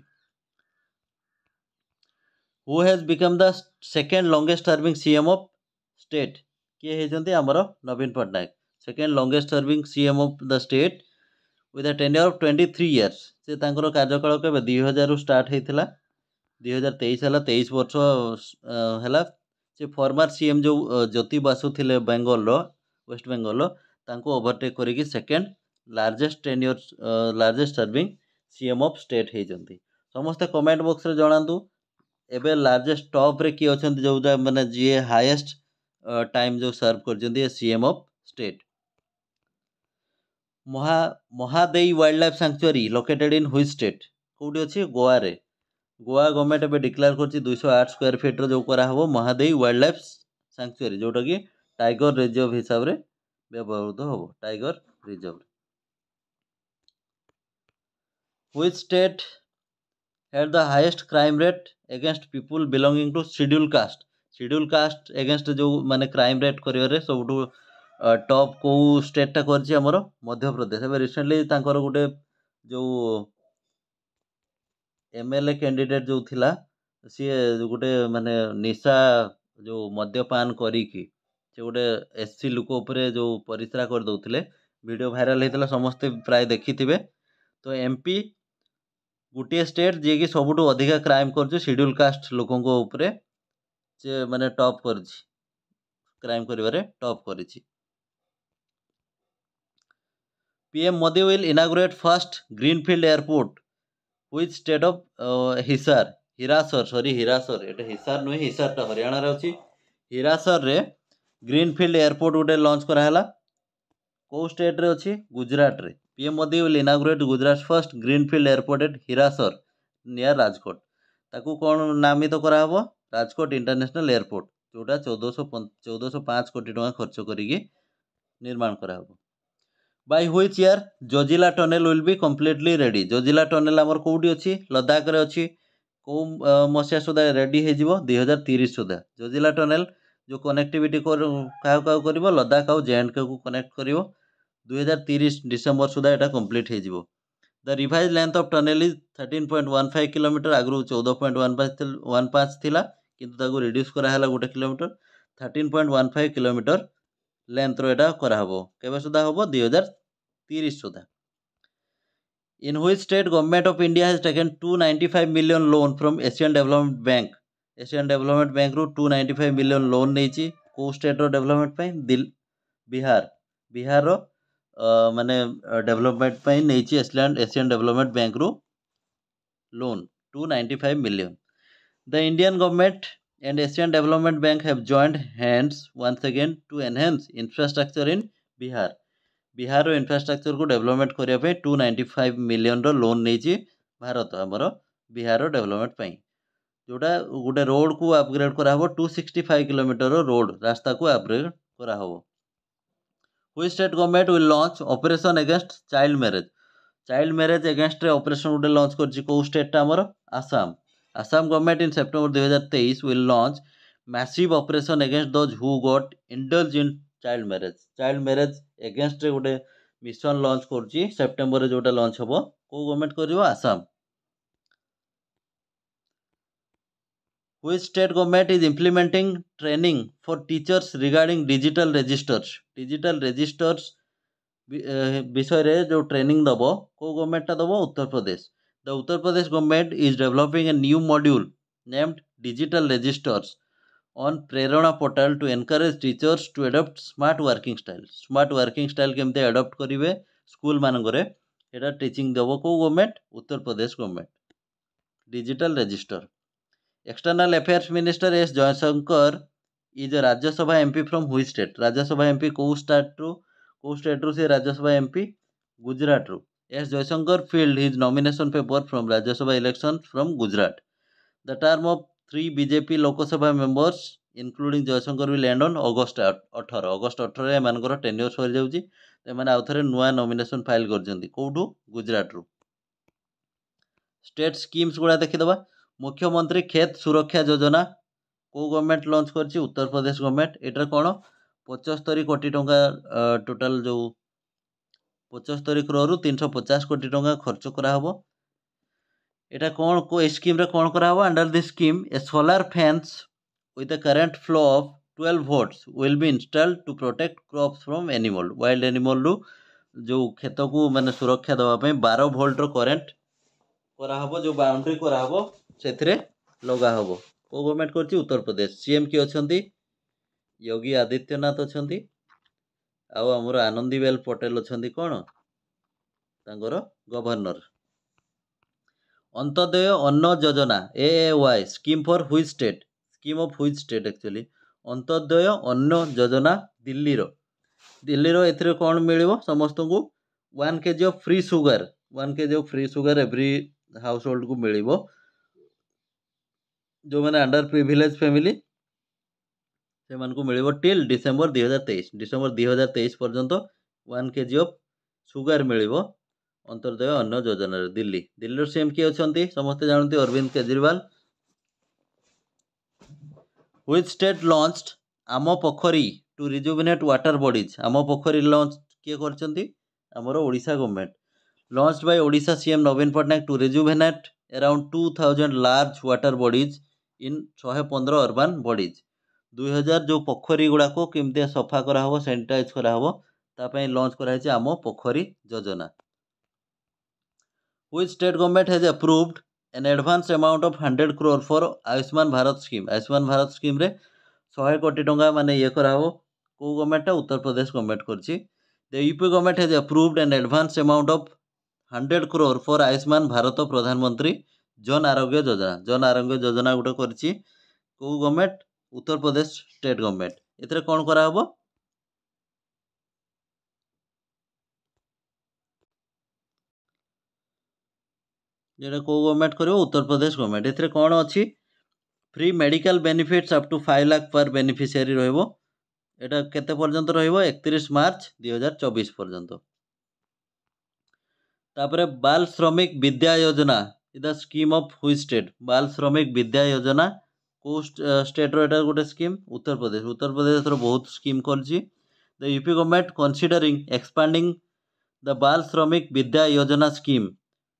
who has become the second longest serving C M of state किए होती आम Naveen Patnaik second longest serving C M of the state with a ten year of twenty three years से कार्यकाल दुई हजार स्टार्ट दुई हजार तेईस है तेईस वर्ष है से फर्मर सी एम जो ज्योति बासु थे बेंगल वेस्ट बेंगल ओभरटेक् करके second largest ten years largest serving C M of state होती समस्ते कमेंट बक्स जहां ଏବେ ଲାର୍ଜେଷ୍ଟ ଟପ୍ରେ କିଏ ଅଛନ୍ତି ଯେଉଁଟା ମାନେ ଯିଏ ହାଏଷ୍ଟ ଟାଇମ୍ ଯେଉଁ ସର୍ଭ କରିଛନ୍ତି C M of state Maha Mahadei wildlife sanctuary located in which state କେଉଁଠି ଅଛି ଗୋଆରେ ଗୋଆ ଗଭର୍ଣ୍ଣମେଣ୍ଟ ଏବେ ଡିକ୍ଲେୟାର କରିଛି ଦୁଇଶହ ଆଠ ସ୍କୋୟାର ଫିଟ୍ର ଯେଉଁ କରାହେବ ମହାଦେଇ ୱାଇଲ୍ଡ ଲାଇଫ୍ ସାଙ୍କ୍ଚୁଆରୀ ଯେଉଁଟାକି ଟାଇଗର ରିଜର୍ଭ ହିସାବରେ ବ୍ୟବହୃତ ହେବ tiger reserve which state had the highest crime rate against people belonging to scheduled caste scheduled caste against ଯେଉଁ ମାନେ କ୍ରାଇମ୍ ରେଟ୍ କରିବାରେ ସବୁଠୁ ଟପ୍ କେଉଁ ଷ୍ଟେଟ୍ଟା କରିଛି ଆମର ମଧ୍ୟପ୍ରଦେଶ ଏବେ ରିସେଣ୍ଟଲି ତାଙ୍କର ଗୋଟେ ଯେଉଁ ଏମ୍ ଏଲ୍ ଏ କ୍ୟାଣ୍ଡିଡ଼େଟ୍ ଯେଉଁ ଥିଲା ସିଏ ଗୋଟେ ମାନେ ନିଶା ଯେଉଁ ମଦ୍ୟପାନ କରିକି ସେ ଗୋଟେ ଏସ୍ ସି ଲୋକ ଉପରେ ଯେଉଁ ପରିସ୍ରା କରିଦେଉଥିଲେ ଭିଡ଼ିଓ ଭାଇରାଲ୍ ହେଇଥିଲା ସମସ୍ତେ ପ୍ରାୟ ଦେଖିଥିବେ ତ ଏମ୍ ପି ଗୋଟିଏ ଷ୍ଟେଟ୍ ଯିଏକି ସବୁଠୁ ଅଧିକା କ୍ରାଇମ୍ କରୁଛି ସିଡ଼୍ୟୁଲ୍ କାଷ୍ଟ ଲୋକଙ୍କ ଉପରେ ସେ ମାନେ ଟପ୍ କରିଛି କ୍ରାଇମ୍ କରିବାରେ ଟପ୍ କରିଛି PM Modi will inaugurate first greenfield airport which state of Hisar Hirasar sorry Hirasar ଏଇଟା ହିସାର ନୁହେଁ হিসারটা হরিয়ানার ଅଛି ହିରାସରରେ গ্রিনফিল্ড ଏୟାରପୋର୍ଟ ଗୋଟେ ଲଞ୍ଚ କରାହେଲା କେଉଁ ଷ୍ଟେଟ୍ରେ ଅଛି ଗୁଜୁରାଟରେ PM Modi will inaugurate Gujarat's first greenfield airport at Hirasor near Rajkot. ତାକୁ କ'ଣ ନାମିତ କରାହେବ ରାଜକୋଟ ଇଣ୍ଟରନ୍ୟାସନାଲ୍ ଏୟାରପୋର୍ଟ ଯେଉଁଟା ଚଉଦଶହ ଚଉଦଶହ ପାଞ୍ଚ କୋଟି ଟଙ୍କା ଖର୍ଚ୍ଚ କରିକି ନିର୍ମାଣ କରାହେବ by which year Zojila tunnel will be completely ready Zojila tunnel ଆମର କେଉଁଠି ଅଛି ଲଦାଖରେ ଅଛି କେଉଁ ମସିହା ସୁଦ୍ଧା ରେଡ଼ି ହେଇଯିବ ଦୁଇହଜାର ତିରିଶ ସୁଦ୍ଧା ଜଜିଲା ଟନେଲ୍ ଯେଉଁ କନେକ୍ଟିଭିଟି କାହାକୁ କାହାକୁ କରିବ ଲଦାଖ ଆଉ ଜେ ଆଣ୍ଡ କେକୁ କନେକ୍ଟ କରିବ ଦୁଇହଜାର ତିରିଶ ଡିସେମ୍ବର ସୁଦ୍ଧା ଏଇଟା କମ୍ପ୍ଲିଟ୍ ହେଇଯିବ the revised length of tunnel is thirteen point one five kilometre ଆଗରୁ ଚଉଦ ପଏଣ୍ଟ ୱାନ୍ ପାଞ୍ଚ ୱାନ୍ ପାଞ୍ଚ ଥିଲା କିନ୍ତୁ ତାକୁ ରିଡ୍ୟୁସ୍ କରାହେଲା ଗୋଟେ kilometre thirteen point one five kilometre ଲେନ୍ଥର ଏଇଟା କରାହେବ କେବେ ସୁଦ୍ଧା ହେବ ଦୁଇହଜାର ତିରିଶ ସୁଦ୍ଧା In which state government of India has taken 295 million loan from Asian Development Bank? Asian Development Bank ରୁ 295 million loan ନେଇଛି କୋଉ ଷ୍ଟେଟ୍ର ଡେଭଲପମେଣ୍ଟ ପାଇଁ ବିହାର ବିହାରର ମାନେ ଡେଭଲପମେଣ୍ଟ ପାଇଁ ନେଇଛି ଏସିଆନ୍ ଏସିଆନ୍ ଡେଭଲପମେଣ୍ଟ ବ୍ୟାଙ୍କରୁ loan two ninety five million the Indian government and Asian Development Bank have joined hands once again to enhance infrastructure in Bihar. Bihar infrastructure କୁ ଡେଭଲପମେଣ୍ଟ କରିବା ପାଇଁ ଟୁ ନାଇଣ୍ଟି ଫାଇଭ୍ ମିଲିୟନର loan ନେଇଛି ଭାରତ ଆମର ବିହାରର development ପାଇଁ ଯେଉଁଟା ଗୋଟେ ରୋଡ଼କୁ ଅପଗ୍ରେଡ଼ କରାହେବ two sixty five kilometre road ରାସ୍ତାକୁ ଅପଗ୍ରେଡ଼ କରାହେବ which state government will launch operation against child marriage child marriage ଏଗେନଷ୍ଟରେ ଅପରେସନ୍ ଗୋଟେ ଲଞ୍ଚ କରିଛି କେଉଁ ଷ୍ଟେଟ୍ଟା ଆମର Assam Assam government in September ଦୁଇହଜାର ତେଇଶ will launch massive operation against those who got indulge in child marriage child marriage ଏଗେନଷ୍ଟରେ ଗୋଟେ ମିଶନ୍ ଲଞ୍ଚ କରୁଛି ସେପ୍ଟେମ୍ବରରେ ଯେଉଁଟା ଲଞ୍ଚ ହେବ କେଉଁ ଗଭର୍ଣ୍ଣମେଣ୍ଟ କରିବ Assam which state government is implementing training for teachers regarding digital registers digital registers ବିଷୟରେ ଯେଉଁ ଟ୍ରେନିଂ ଦେବ କେଉଁ ଗଭର୍ଣ୍ଣମେଣ୍ଟଟା ଦେବ Uttar Pradesh the Uttar Pradesh government is developing a new module named digital registers on Prerna portal to encourage teachers to adopt smart working style smart working style କେମିତି adopt କରିବେ ସ୍କୁଲମାନଙ୍କରେ ଏଇଟା ଟିଚିଂ ଦେବ କେଉଁ government Uttar Pradesh government digital register External Affairs Minister S. Jaishankar is a Rajya Sabha MP from which state? Rajya Sabha MP କୋଉ ଷ୍ଟାଟରୁ କୋଉ ଷ୍ଟେଟରୁ ସେ ରାଜ୍ୟସଭା ଏମ୍ପି ଗୁଜରାଟରୁ S Jaishankar filed his nomination paper from Rajya Sabha election from Gujarat the term of three BJP Lok Sabha members including Jaishankar be land on August ଅଠର August ଅଠରରେ ଏମାନଙ୍କର ଟେନ୍ୟୁର୍ ସରିଯାଉଛି ସେମାନେ ଆଉ ଥରେ ନୂଆ ନମିନେସନ୍ ଫାଇଲ୍ କରିଛନ୍ତି କେଉଁଠୁ ଗୁଜରାଟରୁ ଷ୍ଟେଟ୍ ସ୍କିମ୍ସ ଗୁଡ଼ା ଦେଖିଦେବା ମୁଖ୍ୟମନ୍ତ୍ରୀ କ୍ଷେତ ସୁରକ୍ଷା ଯୋଜନା କେଉଁ ଗଭର୍ଣ୍ଣମେଣ୍ଟ ଲଞ୍ଚ୍ କରିଛି ଉତ୍ତରପ୍ରଦେଶ ଗଭର୍ଣ୍ଣମେଣ୍ଟ ଏଇଟାରେ କ'ଣ ପଞ୍ଚସ୍ତରୀ କୋଟି ଟଙ୍କା ଟୋଟାଲ୍ ଯେଉଁ ପଞ୍ଚସ୍ତରୀ କ୍ରୋଡ଼ରୁ ତିନିଶହ ପଚାଶ କୋଟି ଟଙ୍କା ଖର୍ଚ୍ଚ କରାହେବ ଏଇଟା କ'ଣ କେଉଁ ସ୍କିମ୍ରେ କ'ଣ କରାହେବ under the scheme a solar fans with a current flow of twelve volts will be installed to protect crops from animal wild ଏନିମଲ୍ରୁ ଯେଉଁ କ୍ଷେତକୁ ମାନେ ସୁରକ୍ଷା ଦେବା ପାଇଁ ବାର ଭୋଲ୍ଟର କରେଣ୍ଟ କରାହେବ ଯେଉଁ ବାଉଣ୍ଡ୍ରି କରାହେବ ସେଥିରେ ଲଗା ହେବ କେଉଁ ଗଭର୍ଣ୍ଣମେଣ୍ଟ କରିଛି ଉତ୍ତରପ୍ରଦେଶ ସି ଏମ୍ କିଏ ଅଛନ୍ତି ଯୋଗୀ ଆଦିତ୍ୟନାଥ ଅଛନ୍ତି ଆଉ ଆମର ଆନନ୍ଦୀବେଲ ପଟେଲ ଅଛନ୍ତି କ'ଣ ତାଙ୍କର governor Antyodaya Anna Yojana A A Y scheme for which state scheme of which state actually Antyodaya Anna Yojana ଦିଲ୍ଲୀର ଦିଲ୍ଲୀର ଏଥିରେ କ'ଣ ମିଳିବ ସମସ୍ତଙ୍କୁ one KG of free sugar one KG of free sugar every house ହୋଲ୍ଡକୁ ମିଳିବ ଯେଉଁମାନେ ଅଣ୍ଡର୍ ପ୍ରିଭିଲେଜ୍ ଫ୍ୟାମିଲି ସେମାନଙ୍କୁ ମିଳିବ ଟିଲ୍ ଡିସେମ୍ବର ଦୁଇହଜାର ତେଇଶ ଡିସେମ୍ବର ଦୁଇହଜାର ତେଇଶ ପର୍ଯ୍ୟନ୍ତ ୱାନ୍ କେଜି ଅଫ୍ ସୁଗାର ମିଳିବ ଅନ୍ତର୍ଦୟ ଅନ୍ନ ଯୋଜନାରେ ଦିଲ୍ଲୀ ଦିଲ୍ଲୀର ସିଏମ୍ କିଏ ଅଛନ୍ତି ସମସ୍ତେ ଜାଣନ୍ତି Arvind Kejriwal which state launch Ama Pokhari two ରିଜୁଭିନେଟ୍ water ବଡ଼ିଜ୍ ଆମ ପୋଖରୀ ଲଞ୍ଚ କିଏ କରିଛନ୍ତି ଆମର Odisha government launch by Odisha CM ନବୀନ Patnaik to rejuvenate around 2000 large water bodies in शहे पन्ध्र अर्बान बडिज दुई हजार जो पोखरी गुडाको के सफाह सानिटाइज कराहे तपाईँ लन्च गराहे आम पोखरी योजना ओथ state government has approved an advance amount of hundred crore for Ayushman Bharat scheme Ayushman Bharat scheme scheme शेक टा मैले इए गराहे गभर्मेन्ट उत्तर प्रदेश गभर्मेन्ट गरिन्छ the UP government has approve and advance amount of hundred crore for Ayushman Bharat Pradhan Mantri Jan ଆରୋଗ୍ୟ ଯୋଜନା ଜନ ଆରୋଗ୍ୟ ଯୋଜନା ଗୋଟେ କରିଛି କେଉଁ ଗଭର୍ଣ୍ଣମେଣ୍ଟ ଉତ୍ତରପ୍ରଦେଶ ଷ୍ଟେଟ୍ ଗଭର୍ଣ୍ଣମେଣ୍ଟ ଏଥିରେ କ'ଣ କରାହେବ ଯେଉଁଟା କେଉଁ ଗଭର୍ଣ୍ଣମେଣ୍ଟ କରିବ ଉତ୍ତରପ୍ରଦେଶ ଗଭର୍ଣ୍ଣମେଣ୍ଟ ଏଥିରେ କ'ଣ ଅଛି free medical benefits up to five lakh per beneficiary ରହିବ এটা কেতে পর্যন্ত রহব একত্রিশ মার্চ দুই পর্যন্ত তারপরে Bal Shramik Vidya Yojana the scheme of which state Bal Shramik Vidya ଯୋଜନା କେଉଁ ଷ୍ଟେଟ୍ର ଏଇଟା ଗୋଟେ ସ୍କିମ୍ ଉତ୍ତରପ୍ରଦେଶ ଉତ୍ତରପ୍ରଦେଶ ଏଥର ବହୁତ ସ୍କିମ୍ କରିଛି the U P government considering expanding the Bal Shramik Vidya Yojana scheme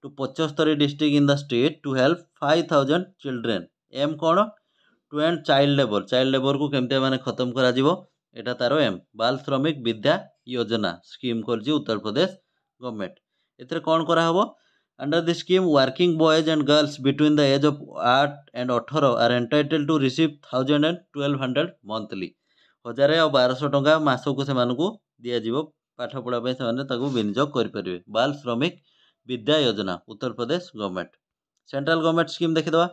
to ପଞ୍ଚସ୍ତରୀ district in the state to help five thousand children aim କ'ଣ to end child labour child ଲେବର୍କୁ କେମିତି ଏମାନେ ଖତମ କରାଯିବ ଏଇଟା ତା'ର ଏମ୍ ବାଲ୍ ଶ୍ରମିକ ବିଦ୍ୟା ଯୋଜନା ସ୍କିମ୍ କରିଛି ଉତ୍ତରପ୍ରଦେଶ ଗଭର୍ଣ୍ଣମେଣ୍ଟ ଏଥିରେ କ'ଣ କରାହେବ Under the scheme, working boys and girls between the age of 8 and 18 are entitled to receive 1000 and 1200 monthly. ହଜାରେ ଆଉ ବାରଶହ ଟଙ୍କା ମାସକୁ ସେମାନଙ୍କୁ ଦିଆଯିବ ପାଠ ପଢ଼ା ପାଇଁ ସେମାନେ ତାକୁ ବିନିଯୋଗ କରିପାରିବେ ବାଲ୍ Shramik Vidya Yojana Uttar Pradesh government central government scheme ଦେଖିଦେବା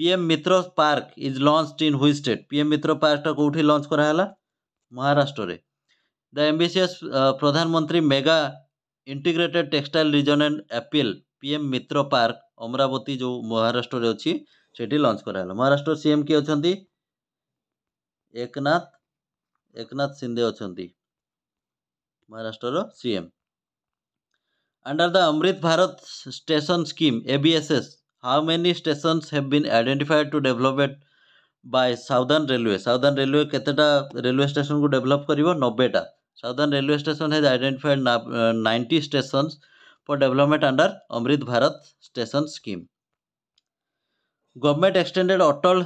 PM MITRA park is launched in which state PM MITRA ପାର୍କଟା କେଉଁଠି ଲଞ୍ଚ କରାହେଲା ମହାରାଷ୍ଟ୍ରରେ the MBCS Pradhan Mantri mega integrated textile region and apparel P M MITRA park Amravati ଯେଉଁ ମହାରାଷ୍ଟ୍ରରେ ଅଛି ସେଠି ଲଞ୍ଚ କରାହେଲା ମହାରାଷ୍ଟ୍ର ସି ଏମ୍ କିଏ ଅଛନ୍ତି ଏକନାଥ ଏକନାଥ ସିନ୍ଦେ ଅଛନ୍ତି ମହାରାଷ୍ଟ୍ରର C M under the amrit bharat station scheme abss how many stations have been identified to develop by southern railway southern railway केतेटा railway station को develop करिवो 90टा southern railway station has identified 90 stations for development under Amrit Bharat station scheme government extended Atal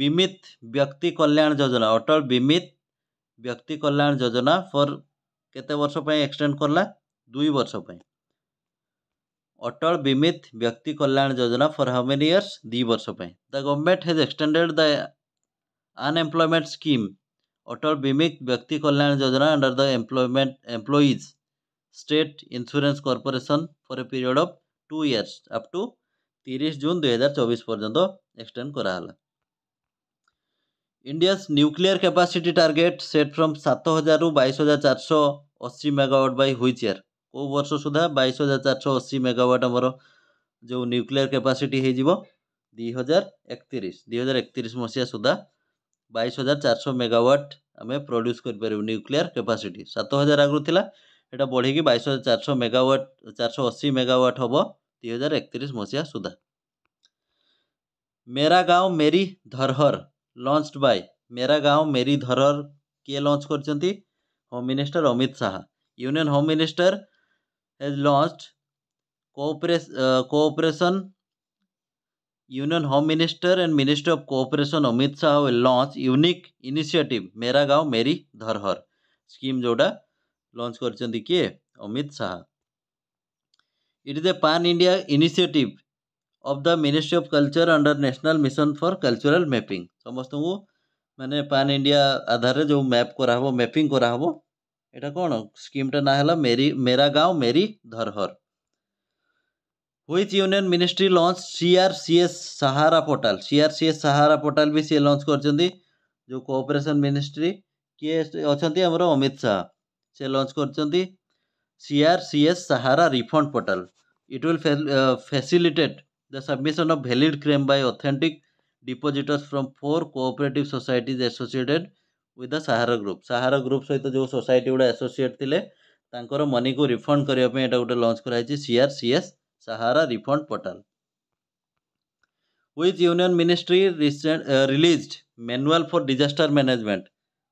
Bimit Vyakti Kalyan योजना अटल बीमित व्यक्ति कल्याण योजना फर के वर्ष एक्सटेड कला दुई वर्ष अटल बीमित व्यक्ति कल्याण योजना फर हाउ मेनि इयर्स दु वर्ष the government has extended the unemployment scheme Atal Bimit Vyakti Kalyan Yojana under the employment employees' state insurance corporation for a period of two years up to তিরিশ জুন দুই হাজার চব্বিশ পর্যন্ত এক্সটেন্ড করা হল India's nuclear capacity target set from সাত হাজার রু বাইশ হাজার চারশো অশি মেগাওয়াট বাই হুইচ ইয়ার କେଉଁ ବର୍ଷ ସୁଦ୍ଧା ବାଇଶ ହଜାର ଚାରିଶହ ଅଶୀ ମେଗାୱାଟ୍ ଆମର ଯେଉଁ ନ୍ୟୁକ୍ଲିୟର୍ କ୍ୟାପାସିଟି ହେଇଯିବ ଦୁଇ ହଜାର ଏକତିରିଶ ଦୁଇ ହଜାର ଏକତିରିଶ ମସିହା ସୁଦ୍ଧା ବାଇଶ ହଜାର ଚାରିଶହ ମେଗାୱାଟ୍ ଆମେ ପ୍ରଡ୍ୟୁସ୍ କରିପାରିବୁ ନ୍ୟୁକ୍ଲିୟର୍ କ୍ୟାପାସିଟି ସାତ ହଜାର ଆଗରୁ ଥିଲା ଏଇଟା ବଢ଼ିକି ବାଇଶ ହଜାର ଚାରିଶହ ମେଗାୱାଟ୍ ଚାରିଶହ ଅଶୀ ମେଗାୱାଟ୍ ହେବ ଦୁଇ ହଜାର ଏକତିରିଶ मसीहा सुधा मेरा गाँव मेरी धरहर लंचड बाय मेरा गाँव मेरी धरहर किए लंच कर home minister Amit Shah union home minister has launched cooperation union home minister and minister of cooperation Amit Shah launch unique initiative Mera Gaon Meri Dharohar scheme जोड़ा लंच करे Amit Shah it is a pan India initiative of the ministry of culture under national mission for cultural mapping समस्त को मैंने पान India आधार जो map कराह mapping कराव एटा कौन स्कीम टा ना है मेरी मेरा गाँव मेरी धरहर हुई union ministry launch C R C S Sahara portal C R C S Sahara portal भी सी लंच कर जो कोऑपरेशन मिनिस्ट्री किए अच्छा अमित शाह ସେ ଲଞ୍ଚ କରିଛନ୍ତି C R C S Sahara refund portal it will facilitate the submission of valid claim by authentic depositors from four cooperative societies associated with the Sahara group Sahara group ସହିତ ଯେଉଁ ସୋସାଇଟି ଗୁଡ଼ା associate ଥିଲେ ତାଙ୍କର ମନିକୁ refund କରିବା ପାଇଁ ଏଇଟା ଗୋଟେ ଲଞ୍ଚ କରାଯାଇଛି CR CS Sahara refund portal with union ministry released manual for disaster management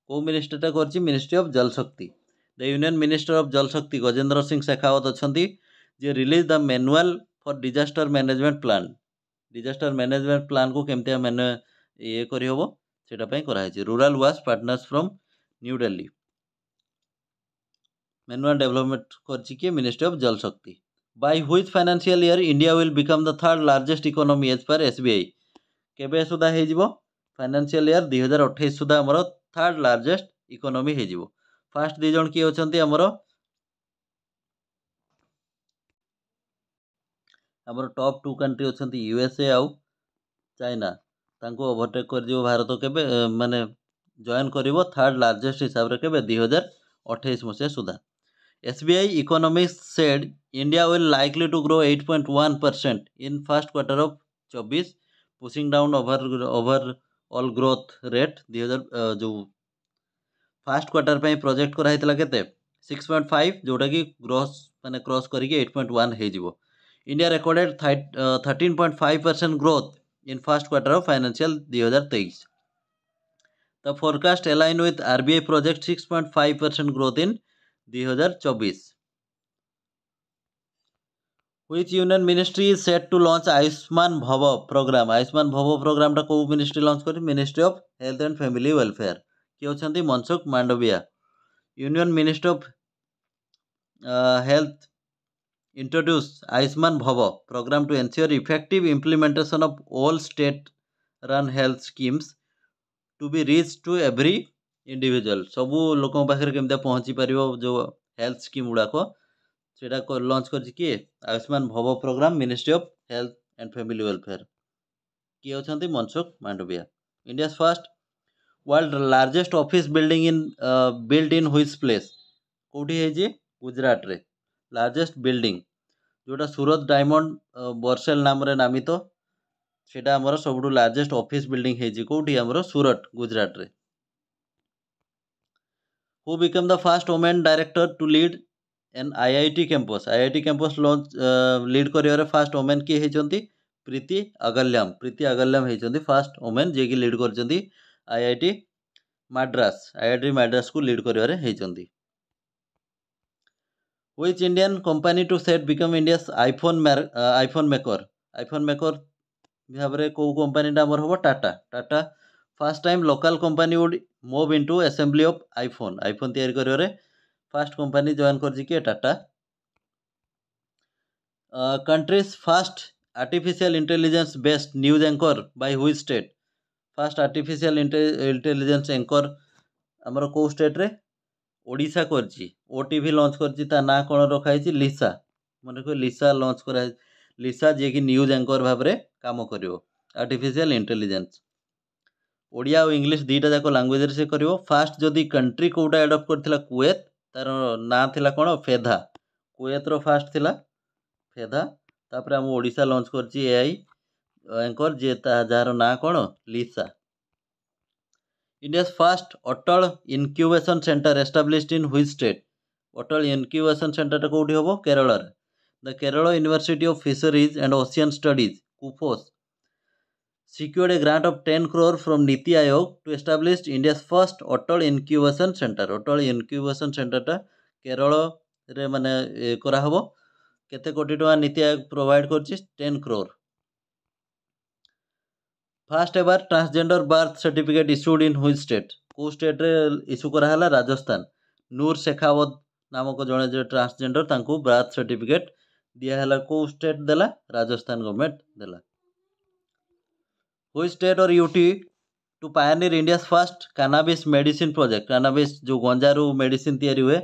କେଉଁ ମିନିଷ୍ଟ୍ରିଟା କରିଛି ministry of Jal Shakti the union minister of Jal Shakti Gajendra Singh Shekhawat ଅଛନ୍ତି ଯିଏ release the manual for disaster management plan disaster management ପ୍ଲାନ୍କୁ କେମିତି ମାନେ ଇଏ କରିହେବ ସେଇଟା ପାଇଁ କରାହେଇଛି ରୁରାଲ୍ ୱାସ୍ partners from new Delhi manual development করছে কি ministry of Jal Shakti by which financial year India will BCom the third largest economy as per S B I কেবে সুদ্ধা হয়ে ফাইনান্সিয়াল ইয়ার দুই হাজার অঠাইশ সুদ্ধা আমার থার্ড লার্জেস্ট ইকোনোমি হয়ে फास्ट दिज जन किए अच्छा आमर आम टप टू कंट्री अच्छा यूएसए आ चाइना ताको ओभरटेक कर भारत के मानने जयन कर थर्ड लार्जेस्ट हिसाब से दुई हजार अठाई मसीहा सुधा SBI economics said India will likely to grow eight point one percent in first quarter of 24 pushing down over overall growth rate दुई जो ଫାର୍ଷ୍ଟ କ୍ୱାର୍ଟର୍ ପାଇଁ ପ୍ରୋଜେକ୍ଟ କରାହେଇଥିଲା କେତେ ସିକ୍ସ ପଏଣ୍ଟ ଫାଇଭ୍ ଯେଉଁଟାକି ଗ୍ରସ୍ ମାନେ କ୍ରସ୍ କରିକି eight point one ହେଇଯିବ India recorded thirteen point five percent growth in first quarter of financial ଦୁଇହଜାର ତେଇଶ the forecast align with R B I project six point five percent growth in ଦୁଇହଜାର ଚବିଶ which union ministry is set to launch Ayushman Bhav programme Ayushman Bhav প্রোগ্রামটা কেউ ministry launch করি ministry of health and family welfare କିଏ ଅଛନ୍ତି Mansukh Mandaviya union ministry of health introduce Ayushman Bhav programme to ensure effective implementation of all state run health schemes to be reach to every individual ସବୁ ଲୋକଙ୍କ ପାଖରେ କେମିତି ପହଞ୍ଚି ପାରିବ ଯେଉଁ ହେଲ୍ଥ ସ୍କିମ୍ ଗୁଡ଼ାକ ସେଇଟା ଲଞ୍ଚ କରିଛି କିଏ Ayushman Bhav programme ministry of health and family welfare କିଏ ଅଛନ୍ତି Mansukh Mandaviya India's first world largest office building in build in which place କେଉଁଠି ହେଇଛି ଗୁଜରାଟରେ ଲାର୍ଜେଷ୍ଟ ବିଲ୍ଡିଂ ଯେଉଁଟା ସୁରତ ଡାଇମଣ୍ଡ ବର୍ସେଲ ନାମରେ ନାମିତ ସେଇଟା ଆମର ସବୁଠୁ ଲାର୍ଜେଷ୍ଟ ଅଫିସ୍ ବିଲ୍ଡିଂ ହେଇଛି କେଉଁଠି ଆମର ସୁରଟ ଗୁଜରାଟରେ who BCom the first woman director to lead an IIT campus IIT campus launch lead କରିବାରେ ଫାଷ୍ଟ ଓମେନ୍ କିଏ ହେଇଛନ୍ତି ପ୍ରୀତି ଆଗଲ୍ୟାମ୍ ପ୍ରୀତି ଆଗଲ୍ୟାମ୍ ହେଇଛନ୍ତି ଫାଷ୍ଟ ଓମେନ୍ ଯିଏକି ଲିଡ୍ କରିଛନ୍ତି ଆଇଆଇଟି ମାଡ୍ରାସ୍ ଆଇଆଇଟି ମାଡ୍ରାସ୍କୁ ଲିଡ୍ କରିବାରେ ହେଇଛନ୍ତି which Indian company to set become India's iPhone iPhone maker iPhone maker ଭାବରେ କେଉଁ କମ୍ପାନୀଟା ଆମର ହେବ Tata Tata first time local company would move in to assembly of iPhone iPhone ତିଆରି କରିବାରେ ଫାର୍ଷ୍ଟ କମ୍ପାନୀ ଜଏନ୍ କରିଛି କିଏ Tata country's first artificial intelligence based news anchor by which state first artificial intelligence anchor ଆମର କେଉଁ ଷ୍ଟେଟ୍ରେ ଓଡ଼ିଶା କରିଛି ଓ ଟି ଭି ଲଞ୍ଚ କରିଛି ତା ନାଁ କ'ଣ ରଖାହେଇଛି ଲିସା ମନେ ରଖିବେ ଲିସା ଲଞ୍ଚ କରାହେଇ ଲିସା ଯିଏକି ନ୍ୟୁଜ୍ ଆଙ୍କର ଭାବରେ କାମ କରିବ ଆର୍ଟିଫିସିଆଲ ଇଣ୍ଟେଲିଜେନ୍ସ ଓଡ଼ିଆ ଆଉ ଇଂଲିଶ ଦୁଇଟା ଯାକ ଲାଙ୍ଗୁଏଜରେ ସେ କରିବ ଫାର୍ଷ୍ଟ ଯଦି କଣ୍ଟ୍ରି କେଉଁଟା ଆଡ଼ପ୍ଟ କରିଥିଲା କୁଏତ ତା'ର ନାଁ ଥିଲା କ'ଣ ଫେଧା କୁଏତର ଫାର୍ଷ୍ଟ ଥିଲା ଫେଧା ତାପରେ ଆମ ଓଡ଼ିଶା ଲଞ୍ଚ କରିଛି ଏଆଇ యాంకర్ ଯିଏ ତା ଯାହାର ନାଁ କ'ଣ Lisa India's first Atal incubation centre established in which state Atal incubation ସେଣ୍ଟରଟା କେଉଁଠି ହେବ କେରଳରେ the Kerala university of fisheries and ocean studies KUFOS secured a grant of 10 crore from Niti Aayog to establish India's first Atal Incubation Center. Atal Incubation Center टा केरल रे माने करा हबो केते कोटी टका नीति आयोग प्रोवाइड करछि 10 crore ফার্স্ট এবার transgender birth certificate issued in which state କେଉଁ ଷ୍ଟେଟ୍ରେ ଇସ୍ୟୁ କରାହେଲା ରାଜସ୍ଥାନ ନୂର ଶେଖାୱତ ନାମକ ଜଣେ ଯେ ଟ୍ରାନ୍ସଜେଣ୍ଡର ତାଙ୍କୁ ବାର୍ଥ ସାର୍ଟିଫିକେଟ୍ ଦିଆହେଲା କେଉଁ ଷ୍ଟେଟ୍ ଦେଲା ରାଜସ୍ଥାନ ଗଭର୍ଣ୍ଣମେଣ୍ଟ ଦେଲା which state or UT to pioneer India's first cannabis medicine project cannabis ଯେଉଁ ଗଞ୍ଜାରୁ ମେଡ଼ିସିନ୍ ତିଆରି ହୁଏ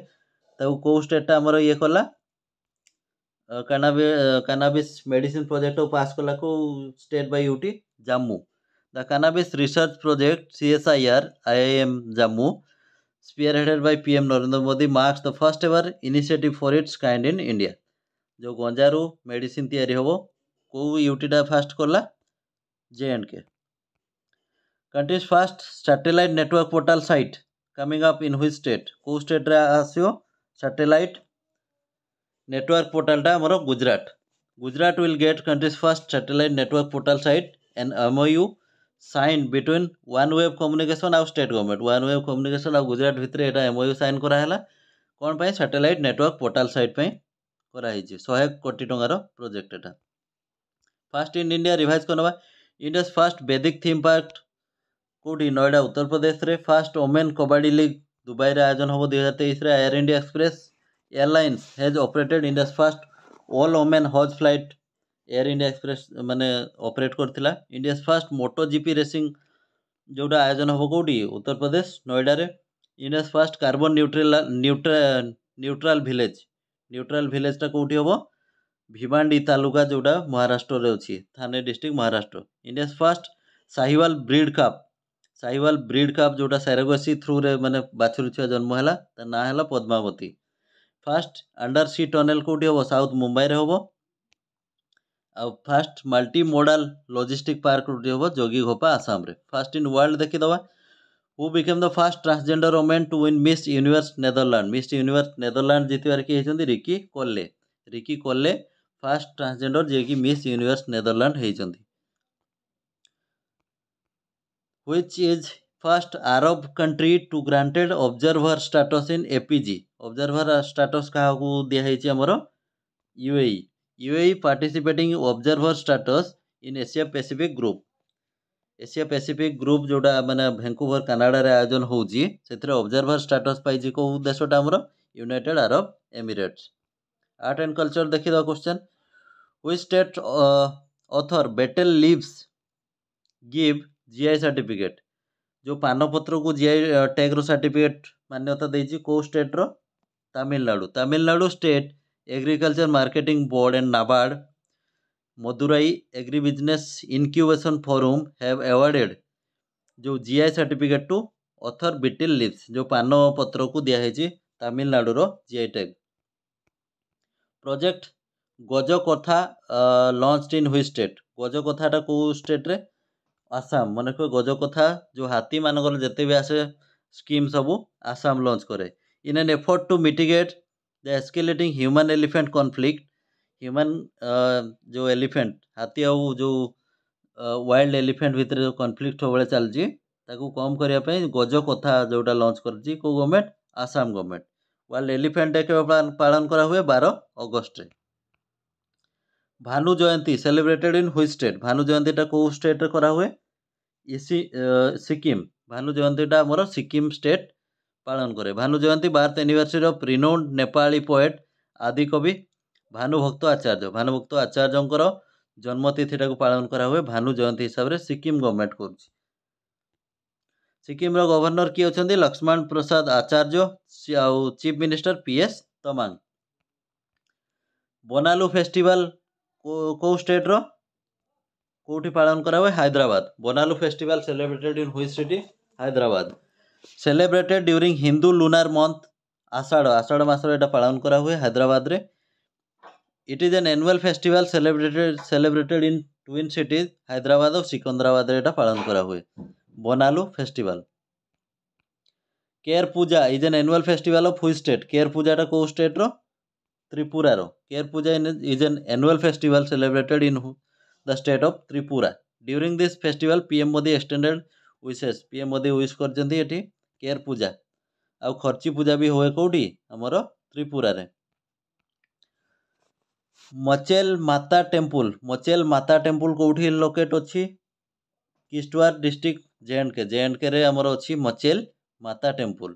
ତାକୁ କେଉଁ ଷ୍ଟେଟ୍ଟା ଆମର ଇଏ କଲା କାନାବି କାନାବିସ୍ ମେଡ଼ିସିନ୍ ପ୍ରୋଜେକ୍ଟକୁ ପାସ୍ କଲା କେଉଁ state by UT Jammu the research project C S I R I I M Jammu IIM headed by P M Narendra Modi marks the first ever initiative for its kind in India जो गंजारू medicine तैयारी हे कौ यूटीटा first कला J and K country's first satellite network portal site coming up in which state कौ स्टेट्रे आसो आसियो network portal टा हमरो Gujarat Gujarat will get country's first satellite network portal site and MoU sign between one web communication ଆଉ state government one web communication ଆଉ ଗୁଜୁରାଟ ଭିତରେ ଏଇଟା MOU sign କରାହେଲା କ'ଣ ପାଇଁ ସାଟେଲାଇଟ୍ ନେଟୱାର୍କ ପୋର୍ଟାଲ୍ ସାଇଟ୍ ପାଇଁ କରାହେଇଛି ଶହେ କୋଟି ଟଙ୍କାର ପ୍ରୋଜେକ୍ଟ ଏଟା ଫାର୍ଷ୍ଟ ଇନ୍ ଇଣ୍ଡିଆ ରିଭାଇଜ୍ କରିନେବା India's first Vedic theme park କେଉଁଠି ନୋଏଡ଼ା ଉତ୍ତରପ୍ରଦେଶରେ ଫାର୍ଷ୍ଟ ଓମେନ୍ କବାଡ଼ି ଲିଗ୍ ଦୁବାଇରେ ଆୟୋଜନ ହେବ ଦୁଇହଜାର ତେଇଶରେ Air India Express airlines has operated India's first all woman Haj flight Air India Express ମାନେ ଅପରେଟ୍ କରିଥିଲା India's first Moto GP racing ଯେଉଁଟା ଆୟୋଜନ ହେବ କେଉଁଠି ଉତ୍ତରପ୍ରଦେଶ ନୋଏଡ଼ାରେ India's first carbon neutral neutral village neutral ଭିଲେଜ୍ଟା କେଉଁଠି ହେବ ଭିବାଣ୍ଡି ତାଲୁକା ଯେଉଁଟା ମହାରାଷ୍ଟ୍ରରେ ଅଛି Thane district Maharashtra India's first Sahiwal breed calf Sahiwal breed calf ଯେଉଁଟା ସାରଗସି ଥ୍ରୁରେ ମାନେ ବାଛୁରୀ ଛୁଆ ଜନ୍ମ ହେଲା ତା ନାଁ ହେଲା Padmavati first under sea tunnel କେଉଁଠି ହେବ ସାଉଥ୍ ମୁମ୍ବାଇରେ ହେବ आ first multi modal logistic park हम जोगी घोपा आसाम रे फास्ट इन वर्ल्ड देखीदा who became the first transgender woman to win Miss Universe Netherlands Miss Universe Netherlands जितबार किए होती Rikkie Kollé Rikkie Kollé first transgender जी Miss Universe Netherlands which is first Arab country to granted observer status in APG observer status क्या दिखाई आमर UAE UAE participating observer status in Asia Pacific group Asia Pacific group जोटा माने भेंकुभर कानाडार आयोजन होउजी सेथिरे observer status पाइजी को देशटा हमर United Arab Emirates art and culture देखिदा question which state Authoor betel leaves give GI certificate जो पानपत्र को जीआई टैग uh, रो सर्टिफिकेट मान्यता देजी को स्टेट रो Tamil Nadu Tamil Nadu state agriculture marketing board and NABARD, Madurai Agribusiness Incubation Forum have awarded जो GI certificate to author Beetle Leaves जो पान पत्र को दिया है তামিলনাড়ুর GI tag project Gajkotha launched in which state গজকথাটা କେଉଁ ଷ୍ଟେଟ୍ରେ ଆସାମ ମନେକର ଗଜକଥା ଯେଉଁ ହାତୀମାନଙ୍କର ଯେତେ ବି ଆସେ ସ୍କିମ୍ ସବୁ ଆସାମ ଲଞ୍ଚ କରେ in an effort to mitigate the escalating human elephant conflict human ଯେଉଁ ଏଲିଫେଣ୍ଟ ହାତୀ ଆଉ ଯେଉଁ ୱାଇଲ୍ଡ ଏଲିଫେଣ୍ଟ ଭିତରେ ଯେଉଁ କନଫ୍ଲିକ୍ଟ ସବୁବେଳେ ଚାଲିଛି ତାକୁ କମ୍ କରିବା ପାଇଁ ଗଜ କଥା ଯେଉଁଟା ଲଞ୍ଚ କରିଛି କେଉଁ government Assam government wild elephant day କେବେ ପାଳନ କରାହୁଏ ବାର ଅଗଷ୍ଟରେ Bhanu Jayanti celebrated in which state Bhanu ଜୟନ୍ତୀଟା କେଉଁ ଷ୍ଟେଟ୍ରେ କରାହୁଏ ସିକିମ୍ ଭାନୁ ଜୟନ୍ତୀଟା ଆମର ସିକିମ୍ ଷ୍ଟେଟ୍ પાલન કરે Bhanu Jayanti birth anniversary of renowned Nepali poet Adikavi Bhanubhakta Acharya Bhanubhakta ଆଚାର୍ଯ୍ୟଙ୍କର ଜନ୍ମତିଥିଟାକୁ ପାଳନ କରାହୁଏ ଭାନୁ ଜୟନ୍ତୀ ହିସାବରେ ସିକିମ୍ ଗଭର୍ଣ୍ଣମେଣ୍ଟ କରୁଛି ସିକିମ୍ର ଗଭର୍ଣ୍ଣର କିଏ ଅଛନ୍ତି ଲକ୍ଷ୍ମଣ ପ୍ରସାଦ ଆଚାର୍ଯ୍ୟ ଆଉ chief minister P S Tamang Bonalu festival କେଉଁ ଷ୍ଟେଟ୍ର କେଉଁଠି ପାଳନ କରାହୁଏ Hyderabad Bonalu festival celebrated in which city Hyderabad celebrated during Hindu lunar month Ashadha Ashadha মাসରେ এটা করা କରାହୁଏ হায়দ্রাবাদে it is an annual festival celebrated celebrated in twin cities Hyderabad ও সিকন্দ্রাবাদের এটা পালন করা হয় Bonalu festival Ker Puja is an annual festival of which state Ker পূজাটা কেউ স্টেট্র ত্রিপুরার care Puja is an annual festival celebrated in the state of Tripura during this festival PM Modi extended wishes P M Modi wish କରିଛନ୍ତି ଏଠି କେୟାର ପୂଜା ଆଉ ଖର୍ଚ୍ଚି ପୂଜା ବି ହୁଏ କେଉଁଠି ଆମର ତ୍ରିପୁରାରେ ମଚେଲ ମାତା ଟେମ୍ପୁଲ ମଚେଲ ମାତା ଟେମ୍ପୁଲ କେଉଁଠି ଲୋକେଟ୍ ଅଛି କିସ୍ଟୱାର ଡିଷ୍ଟ୍ରିକ୍ଟ ଜେଏଣ୍ଡକେ ଜେଏଣ୍ଡକେରେ ଆମର ଅଛି ମଚେଲ Mata temple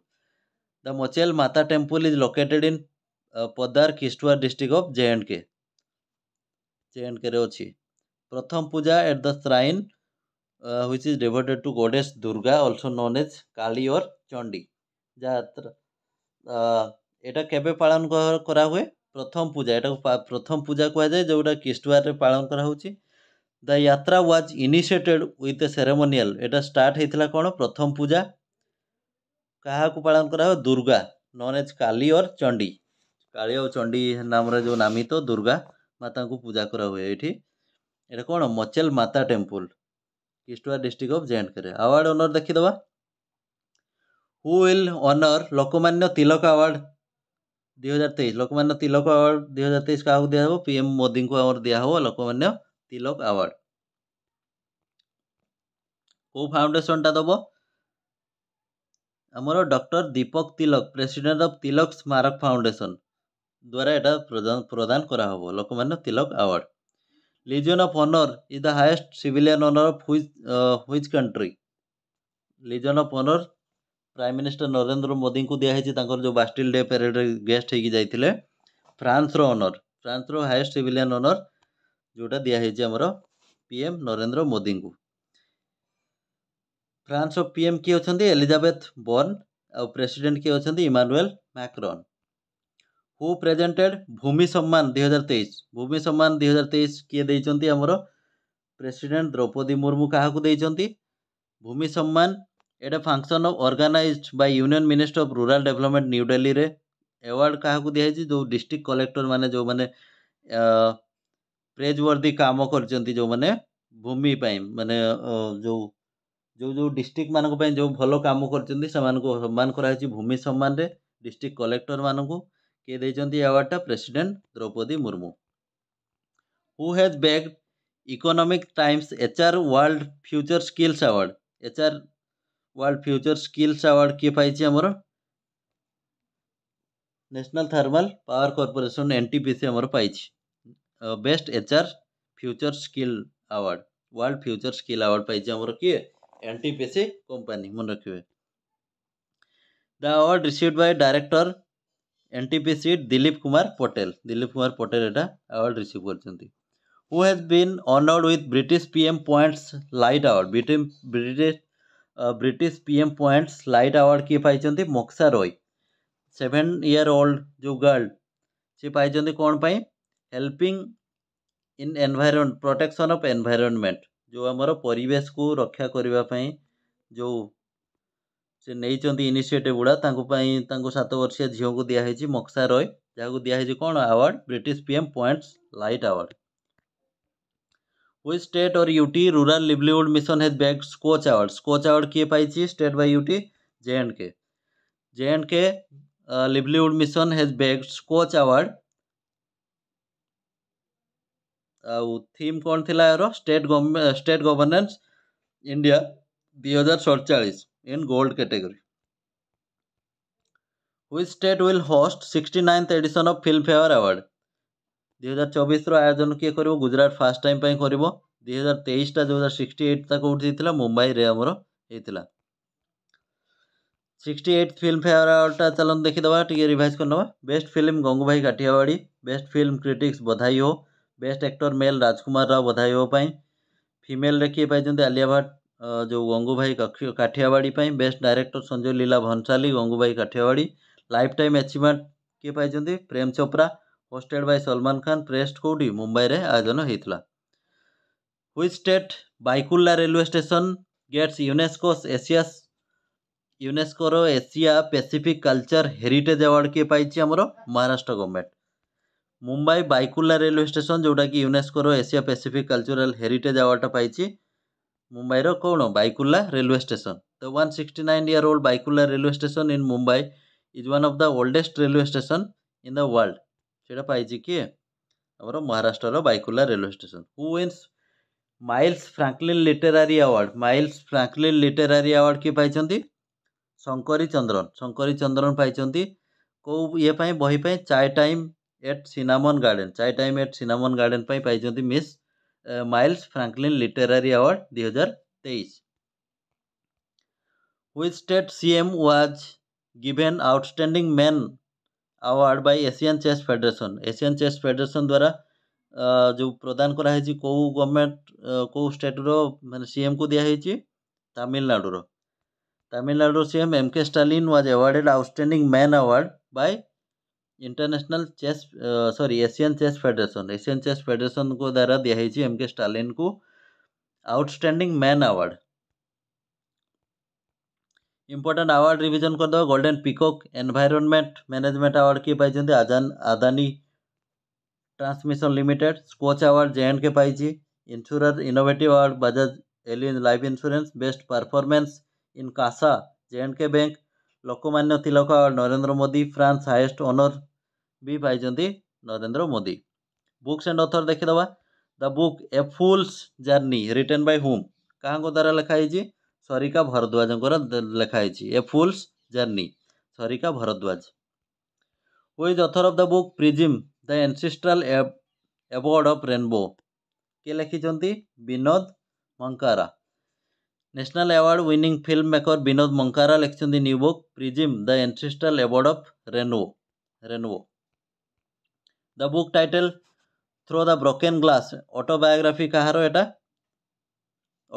the Machail Mata temple is located in Paddar Kishtwar district of J and K ଜେଏଣ୍ଡକେରେ ଅଛି ପ୍ରଥମ ପୂଜା at the shrine uh, which is devoted to goddess Durga, also known as Kali or Chandi. যাত্রা এটা কেবে পালন করা হুয়ে প্রথম পূজা এটা প্রথম পূজা কুয়া যায় যেটা কিস্টওয়ারে পালন করা হচ্ছে দা যাত্রা ওয়াজ ইনিসিয়েটেড উইথ এ সেরেমোনিয়াল এটা স্টার্ট হয়েছিল কোণ প্রথম পূজা কাহাকু পালন করা হয় Durga known as Kali or Chandi Kali ও চণ্ডী নামরে যে নামিত দুর্গা মাতা পূজা করা হুয়ে এটি এটা কোণ Machail Mata temple Kishtwar district of જયન્ટ કરે ଆୱାର୍ଡ଼ ଅନର୍ ଦେଖିଦେବା who will honour Lokmanya Tilak award ଦୁଇ ହଜାର ତେଇଶ ଲୋକମାନ୍ୟ ତିଲକ ଆୱାର୍ଡ଼ ଦୁଇ ହଜାର ତେଇଶ କାହାକୁ ଦିଆହେବ ପି ଏମ୍ ମୋଦିଙ୍କୁ ଆମର ଦିଆହେବ ଲୋକମାନ୍ୟ ତିଲକ ଆୱାର୍ଡ଼ କେଉଁ ଫାଉଣ୍ଡେସନଟା ଦେବ ଆମର doctor Deepak Tilak president of Tilak Smarak foundation ଦ୍ୱାରା ଏଇଟା ପ୍ରଦାନ କରାହେବ Lokmanya Tilak award Legion of Honor is the highest civilian honor of which, uh, which country? Legion of Honor prime minister Narendra ମୋଦିଙ୍କୁ ଦିଆହେଇଛି ତାଙ୍କର ଯେଉଁ ବାଷ୍ଟିଲ୍ ଡେ ପ୍ୟାରେଡ଼ରେ ଗେଷ୍ଟ ହେଇକି ଯାଇଥିଲେ ଫ୍ରାନ୍ସର ଅନର୍ ଫ୍ରାନ୍ସର ହାଏଷ୍ଟ ସିଭିଲିଆନ୍ ଅନର୍ ଯେଉଁଟା ଦିଆହେଇଛି ଆମର ପି ଏମ୍ ନରେନ୍ଦ୍ର ମୋଦିଙ୍କୁ ଫ୍ରାନ୍ସର ପି ଏମ୍ କିଏ ଅଛନ୍ତି ଏଲିଜାବେଥ୍ ବର୍ନ ଆଉ ପ୍ରେସିଡେଣ୍ଟ କିଏ ଅଛନ୍ତି ଇମାନୁଏଲ୍ ମାକ୍ରନ୍ হু ପ୍ରେଜେଣ୍ଟେଡ୍ ଭୂମି ସମ୍ମାନ ଦୁଇ ହଜାର ତେଇଶ ଭୂମି ସମ୍ମାନ ଦୁଇ ହଜାର ତେଇଶ କିଏ ଦେଇଛନ୍ତି ଆମର ପ୍ରେସିଡେଣ୍ଟ ଦ୍ରୌପଦୀ ମୁର୍ମୁ କାହାକୁ ଦେଇଛନ୍ତି ଭୂମି ସମ୍ମାନ ଏଇଟା function of organised by union minister of rural development new ଡେଲିରେ ଆୱାର୍ଡ଼ କାହାକୁ ଦିଆଯାଇଛି ଯେଉଁ ଡିଷ୍ଟ୍ରିକ୍ଟ କଲେକ୍ଟରମାନେ ଯେଉଁମାନେ ପ୍ରେଜ୍ ୱାର୍ଦି କାମ କରିଛନ୍ତି ଯେଉଁମାନେ ଭୂମି ପାଇଁ ମାନେ ଯେଉଁ ଯେଉଁ ଯେଉଁ ଡିଷ୍ଟ୍ରିକ୍ଟମାନଙ୍କ ପାଇଁ ଯେଉଁ ଭଲ କାମ କରିଛନ୍ତି ସେମାନଙ୍କୁ ସମ୍ମାନ କରାଯାଇଛି ଭୂମି ସମ୍ମାନରେ ଡିଷ୍ଟ୍ରିକ୍ଟ କଲେକ୍ଟରମାନଙ୍କୁ किए देखते अवार्डटा president Droupadi Murmu who has bagged economic times HR world future skills award H R world future skills award किए पाई आम national thermal power corporation N T पाई best R future skill award world future skill award पाई आम किए N T company मन रखिए the award receive by director N T P C Dilip Kumar Patel Dilip Kumar Patel यहाँ award receive who hedge been honoured with P M points light award ब्रिट British PM points light award किए पाई Moksha Roy seven year old जो girl सी पाई कौन पाई हेल्पिंग इन एनभार प्रोटेक्शन अफ एनभारमेंट जो आम परेश रक्षा करने जो ସେ ନେଇଛନ୍ତି ଇନିସିଏଟିଭ୍ ଗୁଡ଼ା ତାଙ୍କ ପାଇଁ ତାଙ୍କୁ ସାତ ବର୍ଷିଆ ଝିଅକୁ ଦିଆହେଇଛି ମକ୍ସା ରୟ ଯାହାକୁ ଦିଆହେଇଛି କ'ଣ award British P M points light award which state or UT rural livelihood mission has bag Skoch award Skoch award কিয়ে পাইছি state by UT J and K J and K livelihood mission has bag Skoch award ଆଉ theme କ'ଣ ଥିଲା ଏହାର state state governance India ଦୁଇ ହଜାର ସଡ଼ଚାଳିଶ in gold category. Which state will host 69th edition of Filmfare Award? ଦୁଇ ହଜାର ଚବିଶର ଆୟୋଜନ କିଏ କରିବ ଗୁଜରାଟ ଫାର୍ଷ୍ଟ ଟାଇମ୍ ପାଇଁ କରିବ ଦୁଇ ହଜାର ତେଇଶଟା ଯେଉଁ ହଜାର ସିକ୍ସଟି ଏଇଟ୍ଟା କେଉଁଠି ହେଇଥିଲା ମୁମ୍ବାଇରେ ଆମର ହେଇଥିଲା ସିକ୍ସଟି ଏଇଟ୍ ଫିଲ୍ମ ଫେୟାର ଆୱାର୍ଡ଼ଟା ଚାଲନ୍ତୁ ଦେଖିଦେବା ଟିକେ ରିଭାଇଜ୍ କରିନେବା best film Gangubai Kathiawadi best film critics ବଧାଇ ହୋ best actor male Rajkummar Rao ବଧାଇ ହୋ ପାଇଁ ଫିମେଲ୍ରେ କିଏ ପାଇଛନ୍ତି ଆଲିଆ ଭଟ୍ଟ ଯେଉଁ ଗଙ୍ଗୁଭାଇ କାଠିଆବାଡ଼ି ପାଇଁ best director Sanjay Leela Bhansali Gangubai Kathiawadi lifetime achievement କିଏ ପାଇଛନ୍ତି ପ୍ରେମ ଚୋପ୍ରା ହୋଷ୍ଟେଡ୍ ବାଇ ସଲମାନ ଖାନ୍ ପ୍ରେଷ୍ଟ କେଉଁଠି ମୁମ୍ବାଇରେ ଆୟୋଜନ ହେଇଥିଲା which state Byculla railway station gets UNESCO's Asia's ୟୁନେସ୍କୋର Asia Pacific culture heritage award କିଏ ପାଇଛି ଆମର Maharashtra government Mumbai Byculla railway station ଯେଉଁଟାକି ୟୁନେସ୍କୋର ଏସିଆ ପେସିଫିକ୍ କଲଚରାଲ୍ ହେରିଟେଜ୍ ଆୱାର୍ଡ଼ଟା ପାଇଛି ମୁମ୍ବାଇର କ'ଣ Byculla railway station the one sixty nine year old Byculla railway station in Mumbai is one of the oldest railway station in the world ସେଇଟା ପାଇଛି କିଏ ଆମର ମହାରାଷ୍ଟ୍ରର ବାଇକୁଲା ରେଲୱେ ଷ୍ଟେସନ୍ ହୁ wins Miles Franklin literary award Miles Franklin literary award କିଏ ପାଇଛନ୍ତି ଶଙ୍କରୀ ଚନ୍ଦ୍ରନ ଶଙ୍କରୀ ଚନ୍ଦ୍ରନ ପାଇଛନ୍ତି କେଉଁ ଇଏ ପାଇଁ ବହି ପାଇଁ chai time at cinnamon garden chai time at cinnamon garden ପାଇଁ ପାଇଛନ୍ତି miss Miles Franklin literary award दुई हजार तेईस which state C M was given outstanding man award by Asian chess federation Asian chess federation द्वारा जो प्रदान कराई कौ गवर्नमेंट कौ स्टेट मैं सी एम को दिखाई तामिलनाडुर Tamil Nadu C M M K Stalin was awarded outstanding man award by international chess sorry Asian chess federation Asian chess federation को द्वारा दिखाई एम के स्टालीन को outstanding man award important award revision करदे golden peacock environment management award किए पाई आजान Adani transmission limited Skoch award J and K पाई insure innovative award Bajaj Allianz life insurance best performance in CASA J and के bank Lokmanya Tilak Narendra Modi France highest honour ବି ପାଇଛନ୍ତି Narendra Modi books and author ଦେଖିଦେବା the book a fool's journey written by whom କାହାଙ୍କ ଦ୍ୱାରା ଲେଖା ହେଇଛି ସରିକା ଭରଦ୍ୱାଜଙ୍କର ଲେଖା ହେଇଛି a fool's journey Sarika Bharadwaj which author of the book prism the ancestral award of rainbow କିଏ ଲେଖିଛନ୍ତି Vinod Mankara national award winning film maker Vinod Mankara लिखिं new book prism the ancestral award of rainbow rainbow the book title through the broken glass autobiography कहार यहाँ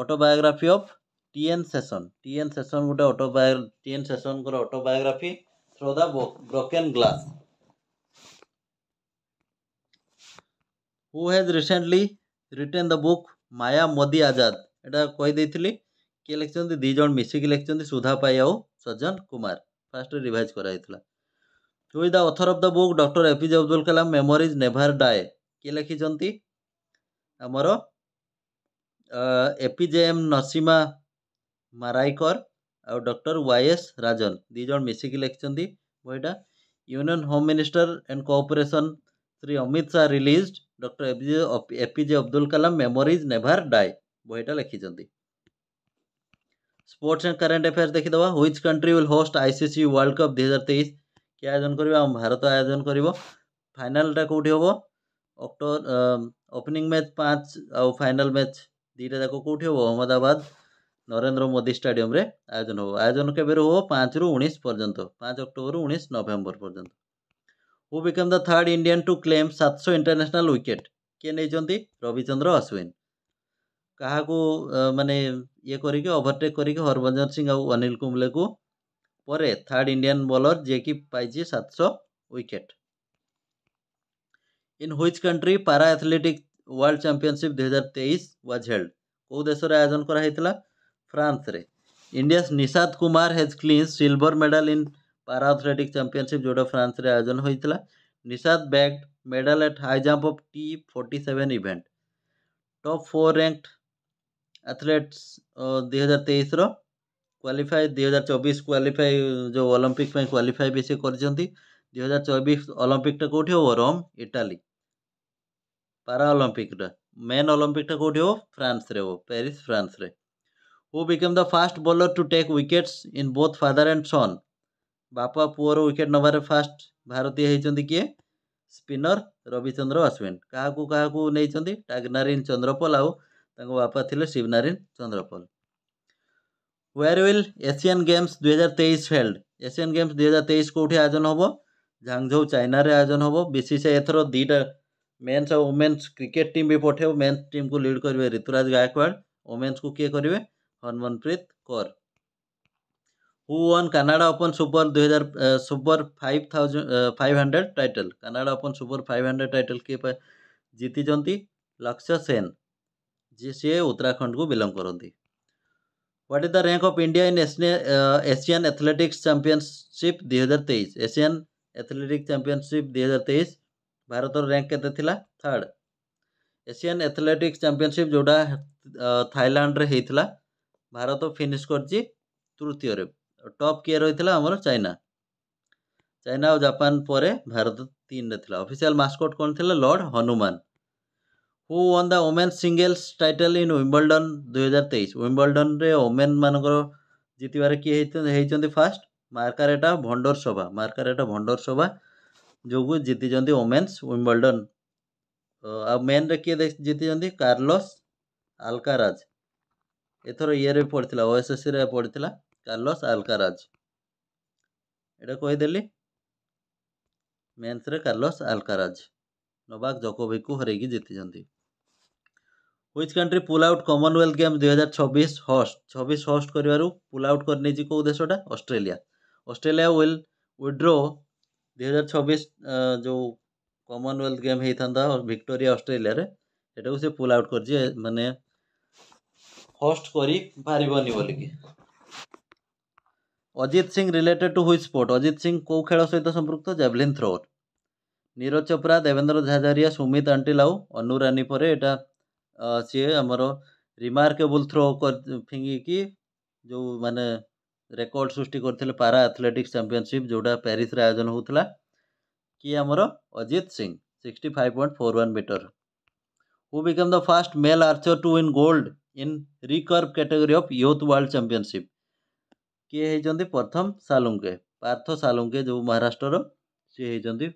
autobiography of T N Seshan T N Seshan गोटे autobio T Seshan autobiography through the broken glass who has recently written the book Maya Modi Azad এটা কই କିଏ ଲେଖିଛନ୍ତି ଦୁଇ ଜଣ ମିଶିକି ଲେଖିଛନ୍ତି ସୁଧା ପାଇ ଆଉ ସଜ୍ଜନ କୁମାର ଫାର୍ଷ୍ଟରେ ରିଭାଇଜ୍ କରାଯାଇଥିଲା who the author of the book doctor APJ Abdul Kalam memories never die କିଏ ଲେଖିଛନ୍ତି ଆମର ଏପିଜେ ଏମ୍ ନସିମା ମାରାଇକର ଆଉ ଡକ୍ଟର ୱାଇ ଏସ୍ ରାଜନ ଦୁଇ ଜଣ ମିଶିକି ଲେଖିଛନ୍ତି ବହିଟା union home minister and cooperation Shri Amit Shah released doctor APJ APJ Abdul Kalam memories never die ବହିଟା ଲେଖିଛନ୍ତି ସ୍ପୋର୍ଟସ୍ ଆଣ୍ଡ କରେଣ୍ଟ ଆଫେୟାର୍ସ ଦେଖିଦେବା which country will host I C C world cup ଦୁଇ ହଜାର ତେଇଶ କିଏ ଆୟୋଜନ କରିବ ଆମ ଭାରତ ଆୟୋଜନ କରିବ ଫାଇନାଲ୍ଟା କେଉଁଠି ହେବ ଅକ୍ଟୋବର ଓପନିଂ ମ୍ୟାଚ୍ ପାଞ୍ଚ ଆଉ ଫାଇନାଲ୍ ମ୍ୟାଚ୍ ଦୁଇଟା ଯାକ କେଉଁଠି ହେବ ଅହମ୍ମଦାବାଦ ନରେନ୍ଦ୍ର ମୋଦି ଷ୍ଟାଡିୟମ୍ରେ ଆୟୋଜନ ହେବ ଆୟୋଜନ କେବେରୁ ହେବ ପାଞ୍ଚରୁ ଉଣେଇଶ ପର୍ଯ୍ୟନ୍ତ ପାଞ୍ଚ ଅକ୍ଟୋବରରୁ ଉଣେଇଶ ନଭେମ୍ବର ପର୍ଯ୍ୟନ୍ତ who BCom the third Indian to claim ସାତଶହ ଇଣ୍ଟରନ୍ୟାସନାଲ୍ ୱିକେଟ୍ କିଏ ନେଇଛନ୍ତି ରବିଚନ୍ଦ୍ର ଅଶ୍ୱିନ୍ क्या मानने ये करके ओभरटेक करके हरभजन सिंह अनिल कुंबले को पर थार्ड इंडियान बोलर जे कि पाई सौ wicket in which country para athletic world championship दुईार तेईस व्वाज हेल्ड कौ देश आयोजन कराइला फ्रांस रे India Nishad Kumar has clinched silver medal in para athletic championship जोटा फ्रांस रे आयोजन होता Nishad bagged medal at high jump of T forty seven event top four ranked athletes ଦୁଇହଜାର ତେଇଶର କ୍ୱାଲିଫାଏ ଦୁଇହଜାର ଚବିଶ କ୍ୱାଲିଫାଏ ଯେଉଁ ଅଲମ୍ପିକ୍ ପାଇଁ କ୍ୱାଲିଫାଏ ବି ସେ କରିଛନ୍ତି ଦୁଇହଜାର ଚବିଶ ଅଲମ୍ପିକ୍ଟା କେଉଁଠି ହେବ ରୋମ୍ ଇଟାଲୀ ପାରା ଅଲମ୍ପିକ୍ଟା ମେନ୍ ଅଲମ୍ପିକ୍ଟା କେଉଁଠି ହେବ ଫ୍ରାନ୍ସରେ ହେବ ପ୍ୟାରିସ୍ ଫ୍ରାନ୍ସରେ who BCom the first bowler to take wickets in both father and son ବାପା ପୁଅର ୱିକେଟ୍ ନେବାରେ ଫାଷ୍ଟ ଭାରତୀୟ ହେଇଛନ୍ତି କିଏ ସ୍ପିନର ରବିଚନ୍ଦ୍ର ଅଶ୍ୱିନ କାହାକୁ କାହାକୁ ନେଇଛନ୍ତି ଟାଗ୍ନାରିନ୍ ଚନ୍ଦ୍ରପୋଲ ଆଉ ତାଙ୍କ ବାପା ଥିଲେ Shivnarine Chanderpaul where will Asian games ଦୁଇହଜାର ତେଇଶ ହେଲ୍ଡ ଏସିଆନ୍ ଗେମ୍ସ ଦୁଇହଜାର ତେଇଶ କେଉଁଠି ଆୟୋଜନ ହେବ ଝାଙ୍ଗଝୋଉ ଚାଇନାରେ ଆୟୋଜନ ହେବ ବିସିସିଆଇ ଏଥର ଦୁଇଟା ମେନ୍ସ ଆଉ ଓମେନ୍ସ କ୍ରିକେଟ୍ ଟିମ୍ ବି ପଠାଇବ ମେନ୍ସ ଟିମ୍କୁ ଲିଡ୍ କରିବେ ଋତୁରାଜ ଗାୟକୱାଡ଼ ଓମେନ୍ସକୁ କିଏ କରିବେ Harmanpreet Kaur who won Canada open super ଦୁଇହଜାର super five thousand five hundred title Canada open super five hundred title କିଏ ଜିତିଛନ୍ତି ଲକ୍ଷ୍ୟ ସେନ୍ ଯିଏ ସିଏ ଉତ୍ତରାଖଣ୍ଡକୁ ବିଲଙ୍ଗ କରନ୍ତି what is the rank of India in Asian athletics championship ଦୁଇହଜାର ତେଇଶ ଏସିଆନ୍ ଏଥଲେଟିକ୍ସ ଚାମ୍ପିଅନସିପ୍ ଦୁଇହଜାର ତେଇଶ ଭାରତର ରାଙ୍କ କେତେ ଥିଲା ଥାର୍ଡ଼ ଏସିଆନ୍ ଏଥଲେଟିକ୍ସ ଚାମ୍ପିଅନସିପ୍ ଯେଉଁଟା ଥାଇଲାଣ୍ଡରେ ହେଇଥିଲା ଭାରତ ଫିନିଶ୍ କରିଛି ତୃତୀୟରେ ଟପ୍ କିଏ ରହିଥିଲା ଆମର ଚାଇନା ଚାଇନା ଆଉ ଜାପାନ ପରେ ଭାରତ ତିନିରେ ଥିଲା ଅଫିସିଆଲ୍ ମାସ୍କଟ୍ କ'ଣ ଥିଲା lord Hanuman who won the women singles title in Wimbledon ଦୁଇହଜାର ତେଇଶ ୱିମ୍ବଲଡନ୍ରେ ଓମେନ୍ ମାନଙ୍କର ଜିତିବାରେ କିଏ ହେଇଛନ୍ତି ଫାଷ୍ଟ ମାର୍କାରେଟା ଭଣ୍ଡରସୋଭା ମାର୍କାରେଟା ଭଣ୍ଡରସୋଭା ଯୋଗୁଁ ଜିତିଛନ୍ତି ଓମେନ୍ସ ୱିମ୍ବଲଡନ୍ ଆଉ ମେନ୍ରେ କିଏ ଜିତିଛନ୍ତି କାର୍ଲସ୍ ଆଲକାରାଜ ଏଥର ଇଏରେ ବି ପଡ଼ିଥିଲା ଓଏସ୍ଏସ୍ସିରେ ପଡ଼ିଥିଲା କାର୍ଲସ୍ ଆଲକାରାଜ ଏଇଟା କହିଦେଲି ମେନ୍ସରେ କାର୍ଲସ୍ ଆଲକାରାଜ ନୋବାକ୍ ଜୋକୋଭିକୁ ହରେଇକି ଜିତିଛନ୍ତି which country pull out Commonwealth game दुई हजार हस्ट छबिश हस्ट कर पुल आउट कर कौ देशटा अस्ट्रेलिया अस्ट्रेलिया विल विड्रो दुईार छबिश जो कमनवेल्थ गेम होता भिक्टोरिया अस्ट्रेलिया सेटा को सी पुल आउट कर मानने हस्ट कर पार्बनी बोल कि Ajit Singh related to which sport Ajit Singh को खेल सहित संपुक्त जेभलीन थ्रो नीरज चोप्रा देवेंद्र झाझारिया सुमित आंटिलाऊ अनुरानी पर यहाँ सी आमर रिमार्केबुल थ्रो फिंगिकी जो मैंने रेकर्ड सृष्टि करते पारा आथलेटिक्स चंपिशिप जोटा पेरिस आयोजन होता किए आमर Ajit Singh sixty five point four one metre who become the first male archer to win gold in recurve category of youth world championship किए होती प्रथम सालुंगे पार्थ सालुंगे जो महाराष्ट्र सी होती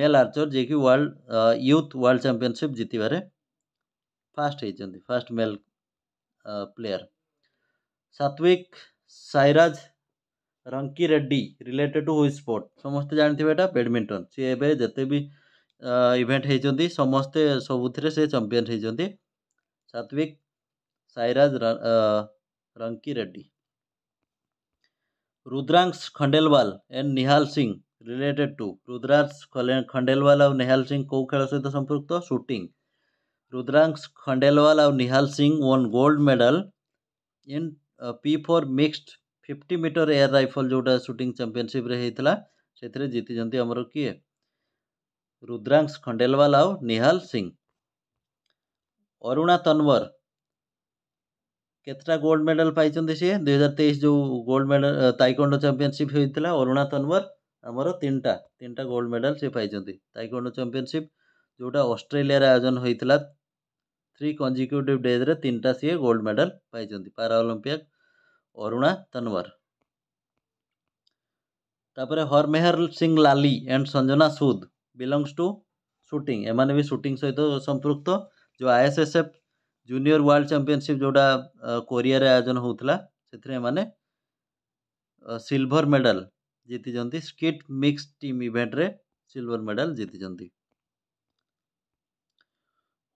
मेल आर्चर जी कि वर्ल्ड यूथ वर्ल्ड चंपिशिप जितबारे फास्ट होती first male player Satwik Sairaj Rankireddy related to which sport समस्ते जानते हैं बैडमिंटन सी एत भी इवेंट uh, होती समस्ते सबुरी से चंपिन होती Satwik Sairaj Rankireddy Rudransh Khandelwal and Nihal Singh related to Rudransh Khandelwal आ निहाल सिंह कौ खेल सहित संपुक्त सुटिंग रुद्रांश खंडेलवाल और Nihal Singh won gold medal in P four mixed fifty metre air rifle जोटा सुटिंग चंपिशिप होता से जीति आमर किए रुद्रांश खंडेलवाल आउ निहाल सिंह अरुणा तन्वर केतटा गोल्ड मेडल पाई सी दुई हजार तेईस जो गोल्ड मेडल ताइकोंडो चंपिशिप होता अरुणा तन्वर आमर तीन टा तीन टा गोल्ड मेडल सी पाई ताइकोंडो चंपिशिप जोटा अस्ट्रेलिया आयोजन होता थ्री कंजिक्यूटिव डेज्रे तीन टा सी गोल्ड मेडल पाई पाराओलंपिक अरुणा तनवर तापर Harmehar Singh Lalli and Sanjana Sood belongs to shooting एम भी सुटिंग सहित तो संपुक्त जो आईएसएसएफ जूनियर वर्ल्ड चंपिशिप जोटा कोरिया आयोजन होता से मैंने सिल्भर मेडल जीति स्कीट मिक्स टीम इवेंट रे सिल्वर मेडल जीति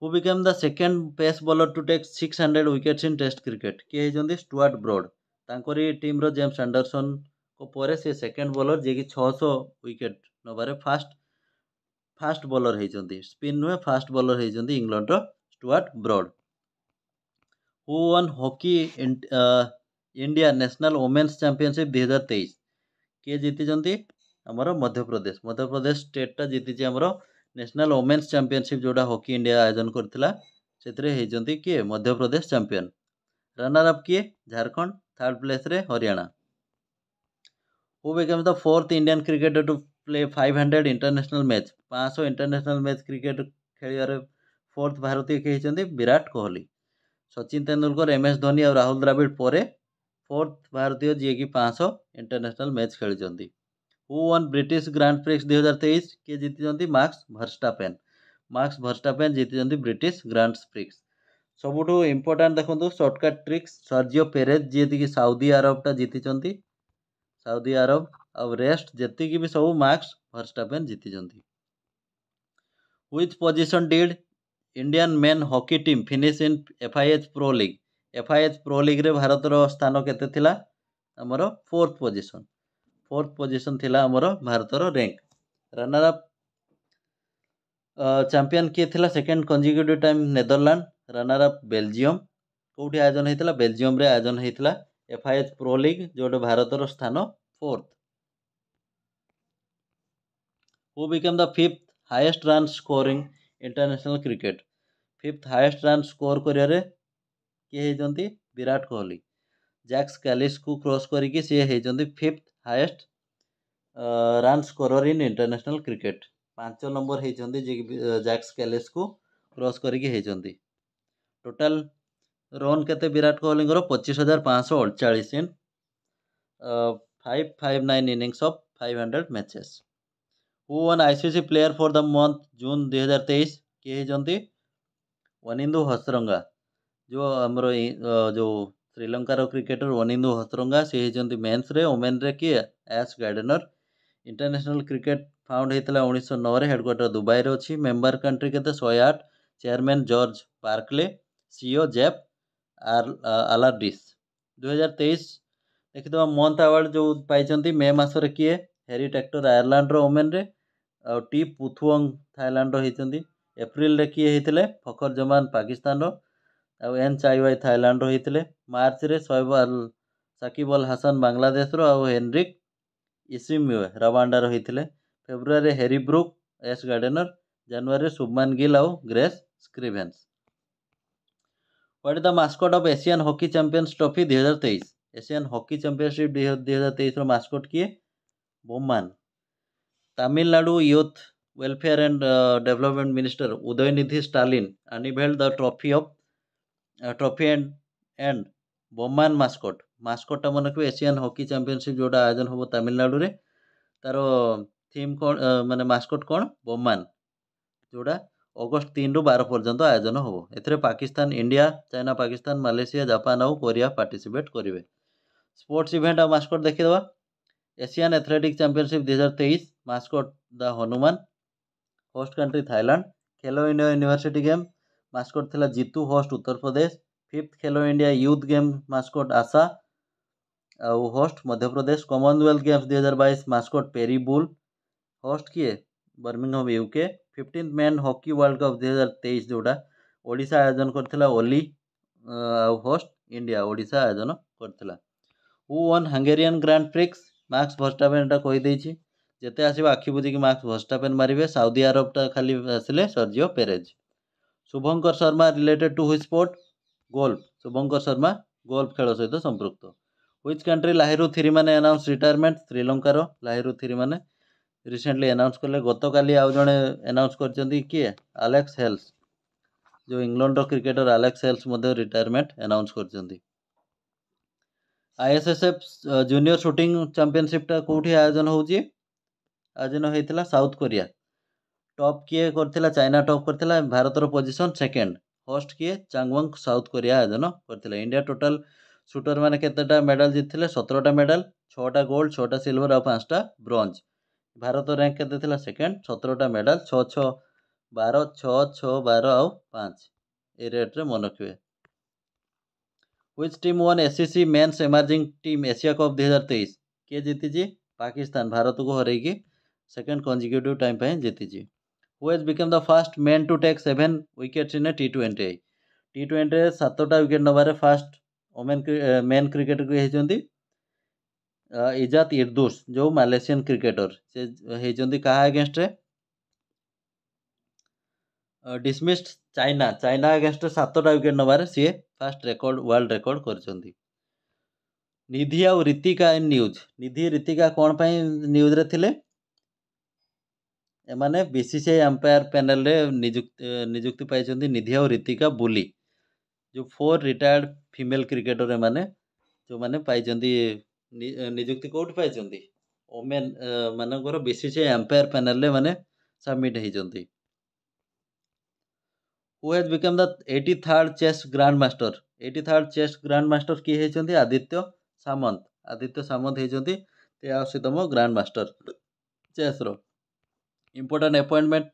who became the second pace bowler to take 600 wickets in test cricket କିଏ ହେଇଛନ୍ତି ଷ୍ଟୁଆର୍ଟ ବ୍ରଡ୍ ତାଙ୍କରି ଟିମ୍ର ଜେମ୍ସ ଆଣ୍ଡରସନ୍ଙ୍କ ପରେ ସେ ସେକେଣ୍ଡ ବୋଲର୍ ଯିଏକି ଛଅଶହ ୱିକେଟ୍ ନେବାରେ ଫାଷ୍ଟ ଫାଷ୍ଟ ବୋଲର୍ ହେଇଛନ୍ତି ସ୍ପିନ୍ ନୁହେଁ ଫାଷ୍ଟ ବୋଲର୍ ହେଇଛନ୍ତି ଇଂଲଣ୍ଡର Stuart Broad who won hockey India national women's championship ଦୁଇହଜାର ତେଇଶ କିଏ ଜିତିଛନ୍ତି ଆମର ମଧ୍ୟପ୍ରଦେଶ ମଧ୍ୟପ୍ରଦେଶ ଷ୍ଟେଟ୍ଟା ଜିତିଛି ଆମର नेशनल ओमेन्स चंपिशिप जोड़ा हकी इंडिया आयोजन करता से किए मध्यप्रदेश चंपिन् रनरअप किए Jharkhand third place Haryana who became the fourth Indian cricket to play five hundred international match पाँच इंटरनेशनाल मैच क्रिकेट खेल फोर्थ भारतीय खेलते विराट कोहली सचिन तेंदुलकर एम एस धोनी और राहुल द्राविड पर फोर्थ भारतीय जीक पाँच इंटरनेशनाल मैच खेलती who won British Grand Prix दुई हजार तेईस किए जीति मार्क्स भर्स्टापेन मार्क्स भर्स्टापेन जीति ब्रिटिश ग्रांड प्रिक्स सबुठ इम्पोर्टाट देखो सर्टकट ट्रिक्स सर्जिओ पेरेज जीक साउदी आरबा जीति साउदी आरब रेस्ट जी भी सब मार्क्स भर्स्टापेन जीति which position did Indian men hockey team finish in FIH pro league FIH pro लिग्रे भारत स्थान के आमर फोर्थ पोजिशन ଫୋର୍ଥ ପୋଜିସନ୍ ଥିଲା ଆମର ଭାରତର ରାଙ୍କ ରନର୍ ଅପ୍ ଚାମ୍ପିୟନ୍ କିଏ ଥିଲା second consecutive time Netherland runner up Belgium କେଉଁଠି ଆୟୋଜନ ହୋଇଥିଲା ବେଲଜିୟମ୍ରେ ଆୟୋଜନ ହୋଇଥିଲା ଏଫ୍ଆଇଏଚ୍ ପ୍ରୋ ଲିଗ୍ ଯେଉଁଠି ଭାରତର ସ୍ଥାନ fourth who become the fifth highest run scoring international cricket fifth highest run score କରିବାରେ କିଏ ହେଇଛନ୍ତି ବିରାଟ କୋହଲି ଜ୍ୟାକ୍ସ କ୍ୟାଲିସ୍କୁ କ୍ରସ୍ କରିକି ସିଏ ହେଇଛନ୍ତି fifth highest run score in international cricket पांच नंबर हो जैक्स कैलेस को क्रस करोटाल रन के विराट कोहली पचीस हजार पाँच सौ अड़चाई in five five nine innings of five hundred matches who won ICC player for the month June दुई हजार तेईस किए होती वनिंदु हसरंगा जो आम जो ଶ୍ରୀଲଙ୍କାର କ୍ରିକେଟର୍ ୱନିନ୍ଦୁ ହଥରଙ୍ଗା ସେ ହେଇଛନ୍ତି ମେନ୍ସରେ ଓମେନ୍ରେ କିଏ ଆସ୍ ଗାର୍ଡେନର୍ ଇଣ୍ଟରନ୍ୟାସନାଲ୍ କ୍ରିକେଟ୍ ଫାଉଣ୍ଡ ହେଇଥିଲା ଉଣେଇଶହ ନଅରେ ହେଡ଼କ୍ୱାର୍ଟର୍ ଦୁବାଇରେ ଅଛି ମେମ୍ବର କଣ୍ଟ୍ରି କେତେ ଶହେ ଆଠ chairman George Barclay CEO Geoff Allardice ଦୁଇହଜାର ତେଇଶ ଦେଖିଦେବା ମନ୍ଥ ଆୱାର୍ଡ଼ ଯେଉଁ ପାଇଛନ୍ତି ମେ ମାସରେ କିଏ ହେରି ଟେକ୍ଟର ଆୟର୍ଲାଣ୍ଡର ଓମେନ୍ରେ ଆଉ ଟି ପୁଥୁଅଙ୍ଗ ଥାଇଲାଣ୍ଡର ହେଇଛନ୍ତି ଏପ୍ରିଲରେ କିଏ ହେଇଥିଲେ ଫଖର ଜମାନ ପାକିସ୍ତାନର ଆଉ ଏନ୍ ଚାଇୱାଇ ଥାଇଲାଣ୍ଡର ହୋଇଥିଲେ ମାର୍ଚ୍ଚରେ ଶୈବ ସାକିବ୍ ଅଲ୍ ହାସନ୍ ବାଂଲାଦେଶର ଆଉ ହେନରିକ୍ ଇସିମ୍ୟୁଏ ରାୱାଣ୍ଡାର ହୋଇଥିଲେ ଫେବୃଆରୀରେ ହେରି ବ୍ରୁକ୍ ଏସ୍ ଗାର୍ଡେନର୍ ଜାନୁଆରୀରେ ଶୁଭମାନ ଗିଲ୍ ଆଉ Grace Scrivens what is the mascot of Asian hockey champions trophy ଦୁଇହଜାର ତେଇଶ ଏସିଆନ୍ ହକି ଚାମ୍ପିୟନସିପ୍ ଦୁଇହଜାର ତେଇଶର ମାସ୍କଟ୍ କିଏ Bomman Tamil Nadu youth welfare and development minister Udhayanidhi Stalin unveiled the trophy of trophy and and Bomman mascot ମାସ୍କଟ୍ଟା ମନେ ରଖିବେ ଏସିଆନ୍ ହକି ଚାମ୍ପିଅନସିପ୍ ଯେଉଁଟା ଆୟୋଜନ ହେବ ତାମିଲନାଡ଼ୁରେ ତା'ର ଥିମ୍ କ'ଣ ମାନେ ମାସ୍କଟ୍ କ'ଣ ବୋମାନ ଯେଉଁଟା ଅଗଷ୍ଟ ତିନିରୁ ବାର ପର୍ଯ୍ୟନ୍ତ ଆୟୋଜନ ହେବ ଏଥିରେ Pakistan India China Pakistan Malaysia Japan ଆଉ କୋରିଆ ପାର୍ଟିସିପେଟ୍ କରିବେ ସ୍ପୋର୍ଟ୍ସ ଇଭେଣ୍ଟ ଆଉ ମାସ୍କଟ୍ ଦେଖିଦେବା ଏସିଆନ୍ ଏଥଲେଟିକ୍ ଚାମ୍ପିଅନସିପ୍ ଦୁଇହଜାର ତେଇଶ mascot the Hanuman host country Thailand Khelo India university game mascot थी Jitu host Uttar Pradesh fifth Khelo India youth game mascot Asha आउ होस्ट मध्यप्रदेश कमनवेल्थ गेम्स दुई हजार बैस मस्कोट पेरीबुल होस्ट किए Birmingham UK fifteen men hockey world cup दुई हजार तेईस जोटा ओडा आयोजन करली होस्ट इंडिया ओडा आयोजन करून Hungarian Grand Prix Max Verstappen एटा जिते आसवा आखि बुझे मार्क्स भस्टापेन मारे साउदी आरबा खाली आसे Sergio Perez Shubhankar Sharma related to which sport golf Shubhankar Sharma golf खेल सहित संप्रक्त which country Lahiru Thirimanne announce retirement श्रीलंकार Lahiru Thirimanne recently announce कले गत आज जो एनाउन्स कर किए आलेक्स हेल्स जो England cricketer Alex Hales retirement announce कर आईएसएसएफ जूनियर सुटिंग चंपिशिपटा कौटी आयोजन होयोजन होता साउथ कोरिया ଟପ୍ କିଏ କରିଥିଲା ଚାଇନା ଟପ୍ କରିଥିଲା ଭାରତର ପୋଜିସନ୍ ସେକେଣ୍ଡ ଫର୍ଷ୍ଟ କିଏ ଚାଙ୍ଗୱାଙ୍ଗ ସାଉଥ୍ କୋରିଆ ଆୟୋଜନ କରିଥିଲା ଇଣ୍ଡିଆ ଟୋଟାଲ୍ ସୁଟର୍ମାନେ କେତେଟା ମେଡ଼ାଲ୍ ଜିତିଥିଲେ ସତରଟା ମେଡ଼ାଲ୍ ଛଅଟା ଗୋଲ୍ଡ ଛଅଟା ସିଲଭର୍ ଆଉ ପାଞ୍ଚଟା ବ୍ରୋଞ୍ଜ ଭାରତ ରାଙ୍କ କେତେ ଥିଲା ସେକେଣ୍ଡ ସତରଟା ମେଡ଼ାଲ୍ ଛଅ ଛଅ ବାର ଛଅ ଛଅ ବାର ଆଉ ପାଞ୍ଚ ଏ ରେଟ୍ରେ ମନେ ରଖିବେ which team won ACC men's emerging team Asia cup ଦୁଇହଜାର ତେଇଶ କିଏ ଜିତିଛି ପାକିସ୍ତାନ ଭାରତକୁ ହରେଇକି ସେକେଣ୍ଡ କଞ୍ଜିକ୍ୟୁଟିଭ୍ ଟାଇମ୍ ପାଇଁ ଜିତିଛି who has become the first man to take seven wickets in a T20 T20 ରେ ସାତଟା ୱିକେଟ୍ ନେବାରେ ଫାର୍ଷ୍ଟ ଓମେନ୍ ମେନ୍ କ୍ରିକେଟର୍ ହେଇଛନ୍ତି ଇଜାତ ଇର୍ଦୁସ୍ ଯେଉଁ ମାଲେସିଆନ୍ କ୍ରିକେଟର୍ ସେ ହେଇଛନ୍ତି କାହା ଏଗେନଷ୍ଟରେ ଡିସମିସ୍ଡ ଚାଇନା ଚାଇନା ଏଗେନଷ୍ଟରେ ସାତଟା ୱିକେଟ୍ ନେବାରେ ସିଏ ଫାର୍ଷ୍ଟ ରେକର୍ଡ଼ ୱାର୍ଲଡ ରେକର୍ଡ଼ କରିଛନ୍ତି ନିଧି ଆଉ ରିତିକା ଇନ୍ ନ୍ୟୁଜ୍ ନିଧି ରିତିକା କ'ଣ ପାଇଁ ନ୍ୟୁଜ୍ରେ ଥିଲେ ଏମାନେ B C C I umpire ପ୍ୟାନେଲ୍ରେ ନିଯୁକ୍ତି ନିଯୁକ୍ତି ପାଇଛନ୍ତି ନିଧି ଆଉ ରିତିକା ବୁଲି ଯେଉଁ ଫୋର୍ ରିଟାୟାର୍ଡ଼ ଫିମେଲ୍ କ୍ରିକେଟର୍ ଏମାନେ ଯେଉଁମାନେ ପାଇଛନ୍ତି ନିଯୁକ୍ତି କେଉଁଠି ପାଇଛନ୍ତି ଓମେନ୍ ମାନଙ୍କର B C C I umpire ପ୍ୟାନେଲ୍ରେ ମାନେ ସବମିଟ୍ ହେଇଛନ୍ତି who has become the eighty third chess grandmaster eighty third chess grandmaster କିଏ ହେଇଛନ୍ତି ଆଦିତ୍ୟ ସାମନ୍ତ ଆଦିତ୍ୟ ସାମନ୍ତ ହେଇଛନ୍ତି ତେୟାଅଶୀତମ ଗ୍ରାଣ୍ଡ ମାଷ୍ଟର ଚେସ୍ର important appointment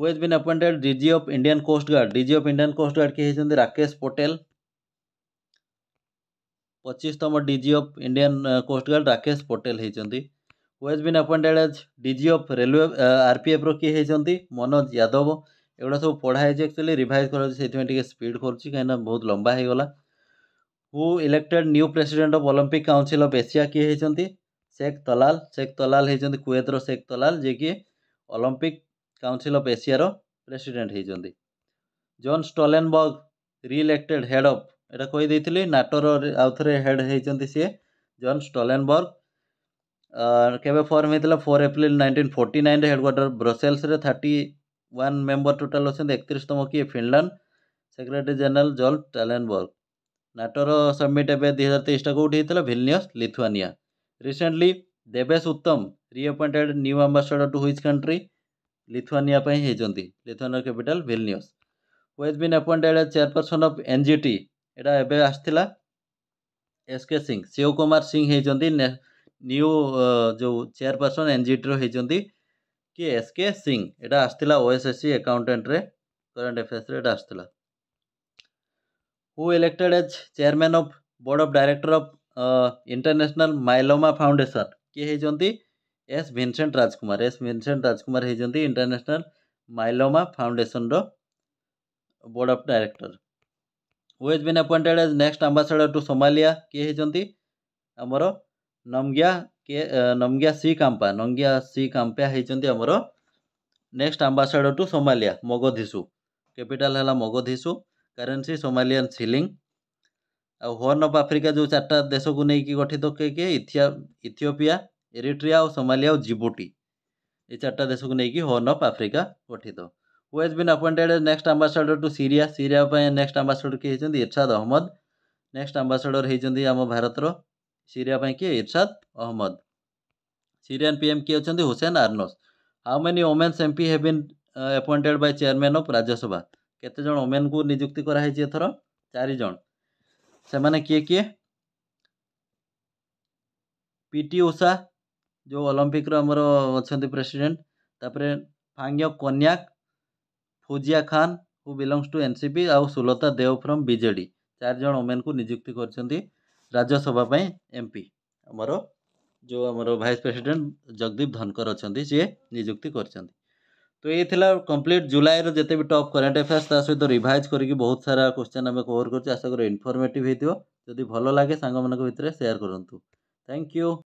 who has been appointed DG of Indian coast guard DG of Indian coast guard କିଏ ହେଇଛନ୍ତି ରାକେଶ ପଟେଲ ପଚିଶତମ DG of Indian coast guard Rakesh Patel ହେଇଛନ୍ତି who has been appointed as DG of railway ଆର୍ପିଏଫ୍ର କିଏ ହେଇଛନ୍ତି ମନୋଜ ୟାଦବ ଏଗୁଡ଼ା ସବୁ ପଢ଼ା ହେଇଛି ଆକ୍ଚୁଆଲି ରିଭାଇଜ୍ କରାଯାଉଛି ସେଇଥିପାଇଁ ଟିକେ ସ୍ପିଡ୍ କରୁଛି କାହିଁକିନା ବହୁତ ଲମ୍ବା ହେଇଗଲା who elected new president of Olympic council of Asia କିଏ ହେଇଛନ୍ତି ଶେଖ୍ ତଲାଲ ଶେଖ୍ ତଲାଲ ହେଇଛନ୍ତି କୁଏତ୍ର ଶେଖ୍ ତଲାଲ ଯିଏକି ଅଲମ୍ପିକ୍ କାଉନସିଲ୍ ଅଫ୍ ଏସିଆର ପ୍ରେସିଡେଣ୍ଟ ହୋଇଛନ୍ତି ଜନ୍ ଷ୍ଟଲେନବର୍ଗ ରିଇଲେକ୍ଟେଡ଼ ହେଡ଼୍ ଅଫ୍ ଏଇଟା କହିଦେଇଥିଲି ନାଟୋର ଆଉଥରେ ହେଡ଼୍ ହୋଇଛନ୍ତି ସିଏ ଜନ୍ ଷ୍ଟଲେନବର୍ଗ କେବେ ଫର୍ମ ହୋଇଥିଲା ଫୋର୍ ଏପ୍ରିଲ ନାଇଣ୍ଟିନ୍ ଫୋର୍ଟି ନାଇନ୍ରେ ହେଡ଼୍କ୍ୱାର୍ଟର ବ୍ରସେଲ୍ସରେ ଥାର୍ଟି ୱାନ୍ ମେମ୍ବର ଟୋଟାଲ୍ ଅଛନ୍ତି ଏକତିରିଶତମ କିଏ ଫିନଲାଣ୍ଡ ସେକ୍ରେଟାରୀ ଜେନେରାଲ ଜଲ୍ ଟାଲେନବର୍ଗ ନାଟୋର ସବ୍ମିଟ୍ ଏବେ ଦୁଇ ହଜାର ତେଇଶଟା କେଉଁଠି ହେଇଥିଲା Vilnius Lithuania recently Devesh Uttam reappointed new ambassador to his country होती Lithuania capital Vilnius has been appointed as chairperson of N G T एटा एवं आसला एसके सिंह शिव कुमार सिंह न्यू जो चेयरपर्सन एन जी टी रही किए एसके सिंह एटा आसला ओएसएससी एकाउंटेंट्रे करेन्ट एफेयर्स एट आसला who elected as chairman of board of director of international myeloma foundation किए होती ଏସ୍ ଭିନସେଣ୍ଟ ରାଜକୁମାର ଏସ୍ ଭିନସେଣ୍ଟ ରାଜକୁମାର ହେଇଛନ୍ତି ଇଣ୍ଟରନ୍ୟାସନାଲ୍ ମାଇଲୋମା ଫାଉଣ୍ଡେସନ୍ର board of director who is been appointed as next ambassador to Somalia କିଏ ହେଇଛନ୍ତି ଆମର Namgya K Namgya C Khampa Namgya C Khampa ହେଇଛନ୍ତି ଆମର next ambassador to Somalia Mogadishu capital ହେଲା ମଗଧିସୁ କରେନ୍ସି ସୋମାଲିଆନ୍ ସିଲିଂ ଆଉ horn of Africa ଯେଉଁ ଚାରିଟା ଦେଶକୁ ନେଇକି ଗଠିତ କିଏ ଇଥିଓପିଆ ଏରିଟ୍ରିଆ ଆଉ ସୋମାଲିଆ ଆଉ ଜିବୁଟି ଏଇ ଚାରିଟା ଦେଶକୁ ନେଇକି ହର୍ନ ଅଫ୍ ଆଫ୍ରିକା ଗଠିତ who has been appointed next ambassador to Syria Syria ପାଇଁ ନେକ୍ସଟ ଆମ୍ବାସାଡ଼ର କିଏ ହେଇଛନ୍ତି ଇର୍ସାଦ ଅହମ୍ମଦ ନେକ୍ସଟ ଆମ୍ବାସାଡ଼ର ହେଇଛନ୍ତି ଆମ ଭାରତର ସିରିଆ ପାଇଁ କିଏ ଇର୍ସାଦ ଅହମ୍ମଦ ସିରିଆନ୍ ପିଏମ୍ କିଏ ଅଛନ୍ତି Hussein Arnous how many women's MP have been appointed by chairman of Rajya Sabha କେତେଜଣ ଓମେନ୍କୁ ନିଯୁକ୍ତି କରାହେଇଛି ଏଥର ଚାରିଜଣ ସେମାନେ କିଏ କିଏ ପିଟି ଉଷା जो ओलंपिक रमर अच्छा प्रेसीडेट तापर Phangnon Konyak Fauzia Khan who belongs to NCP आउ सुलता देव फ्रम बीजेडी चार जन ओमेन को निजुक्ति कर राज्यसभा एम पी आमर जो आम भाइस प्रेसीडेट जगदीप धनकर अच्छा सी निजुक्ति कर तो ये कम्प्लीट जुलाईर जिते भी टप करेन्ट एफेयर्स सहित रिभाइज करके बहुत सारा क्वेश्चन आम कवर कर इनफर्मेटिव होती है जब भल लगे सांग सेयार करूँ थैंक यू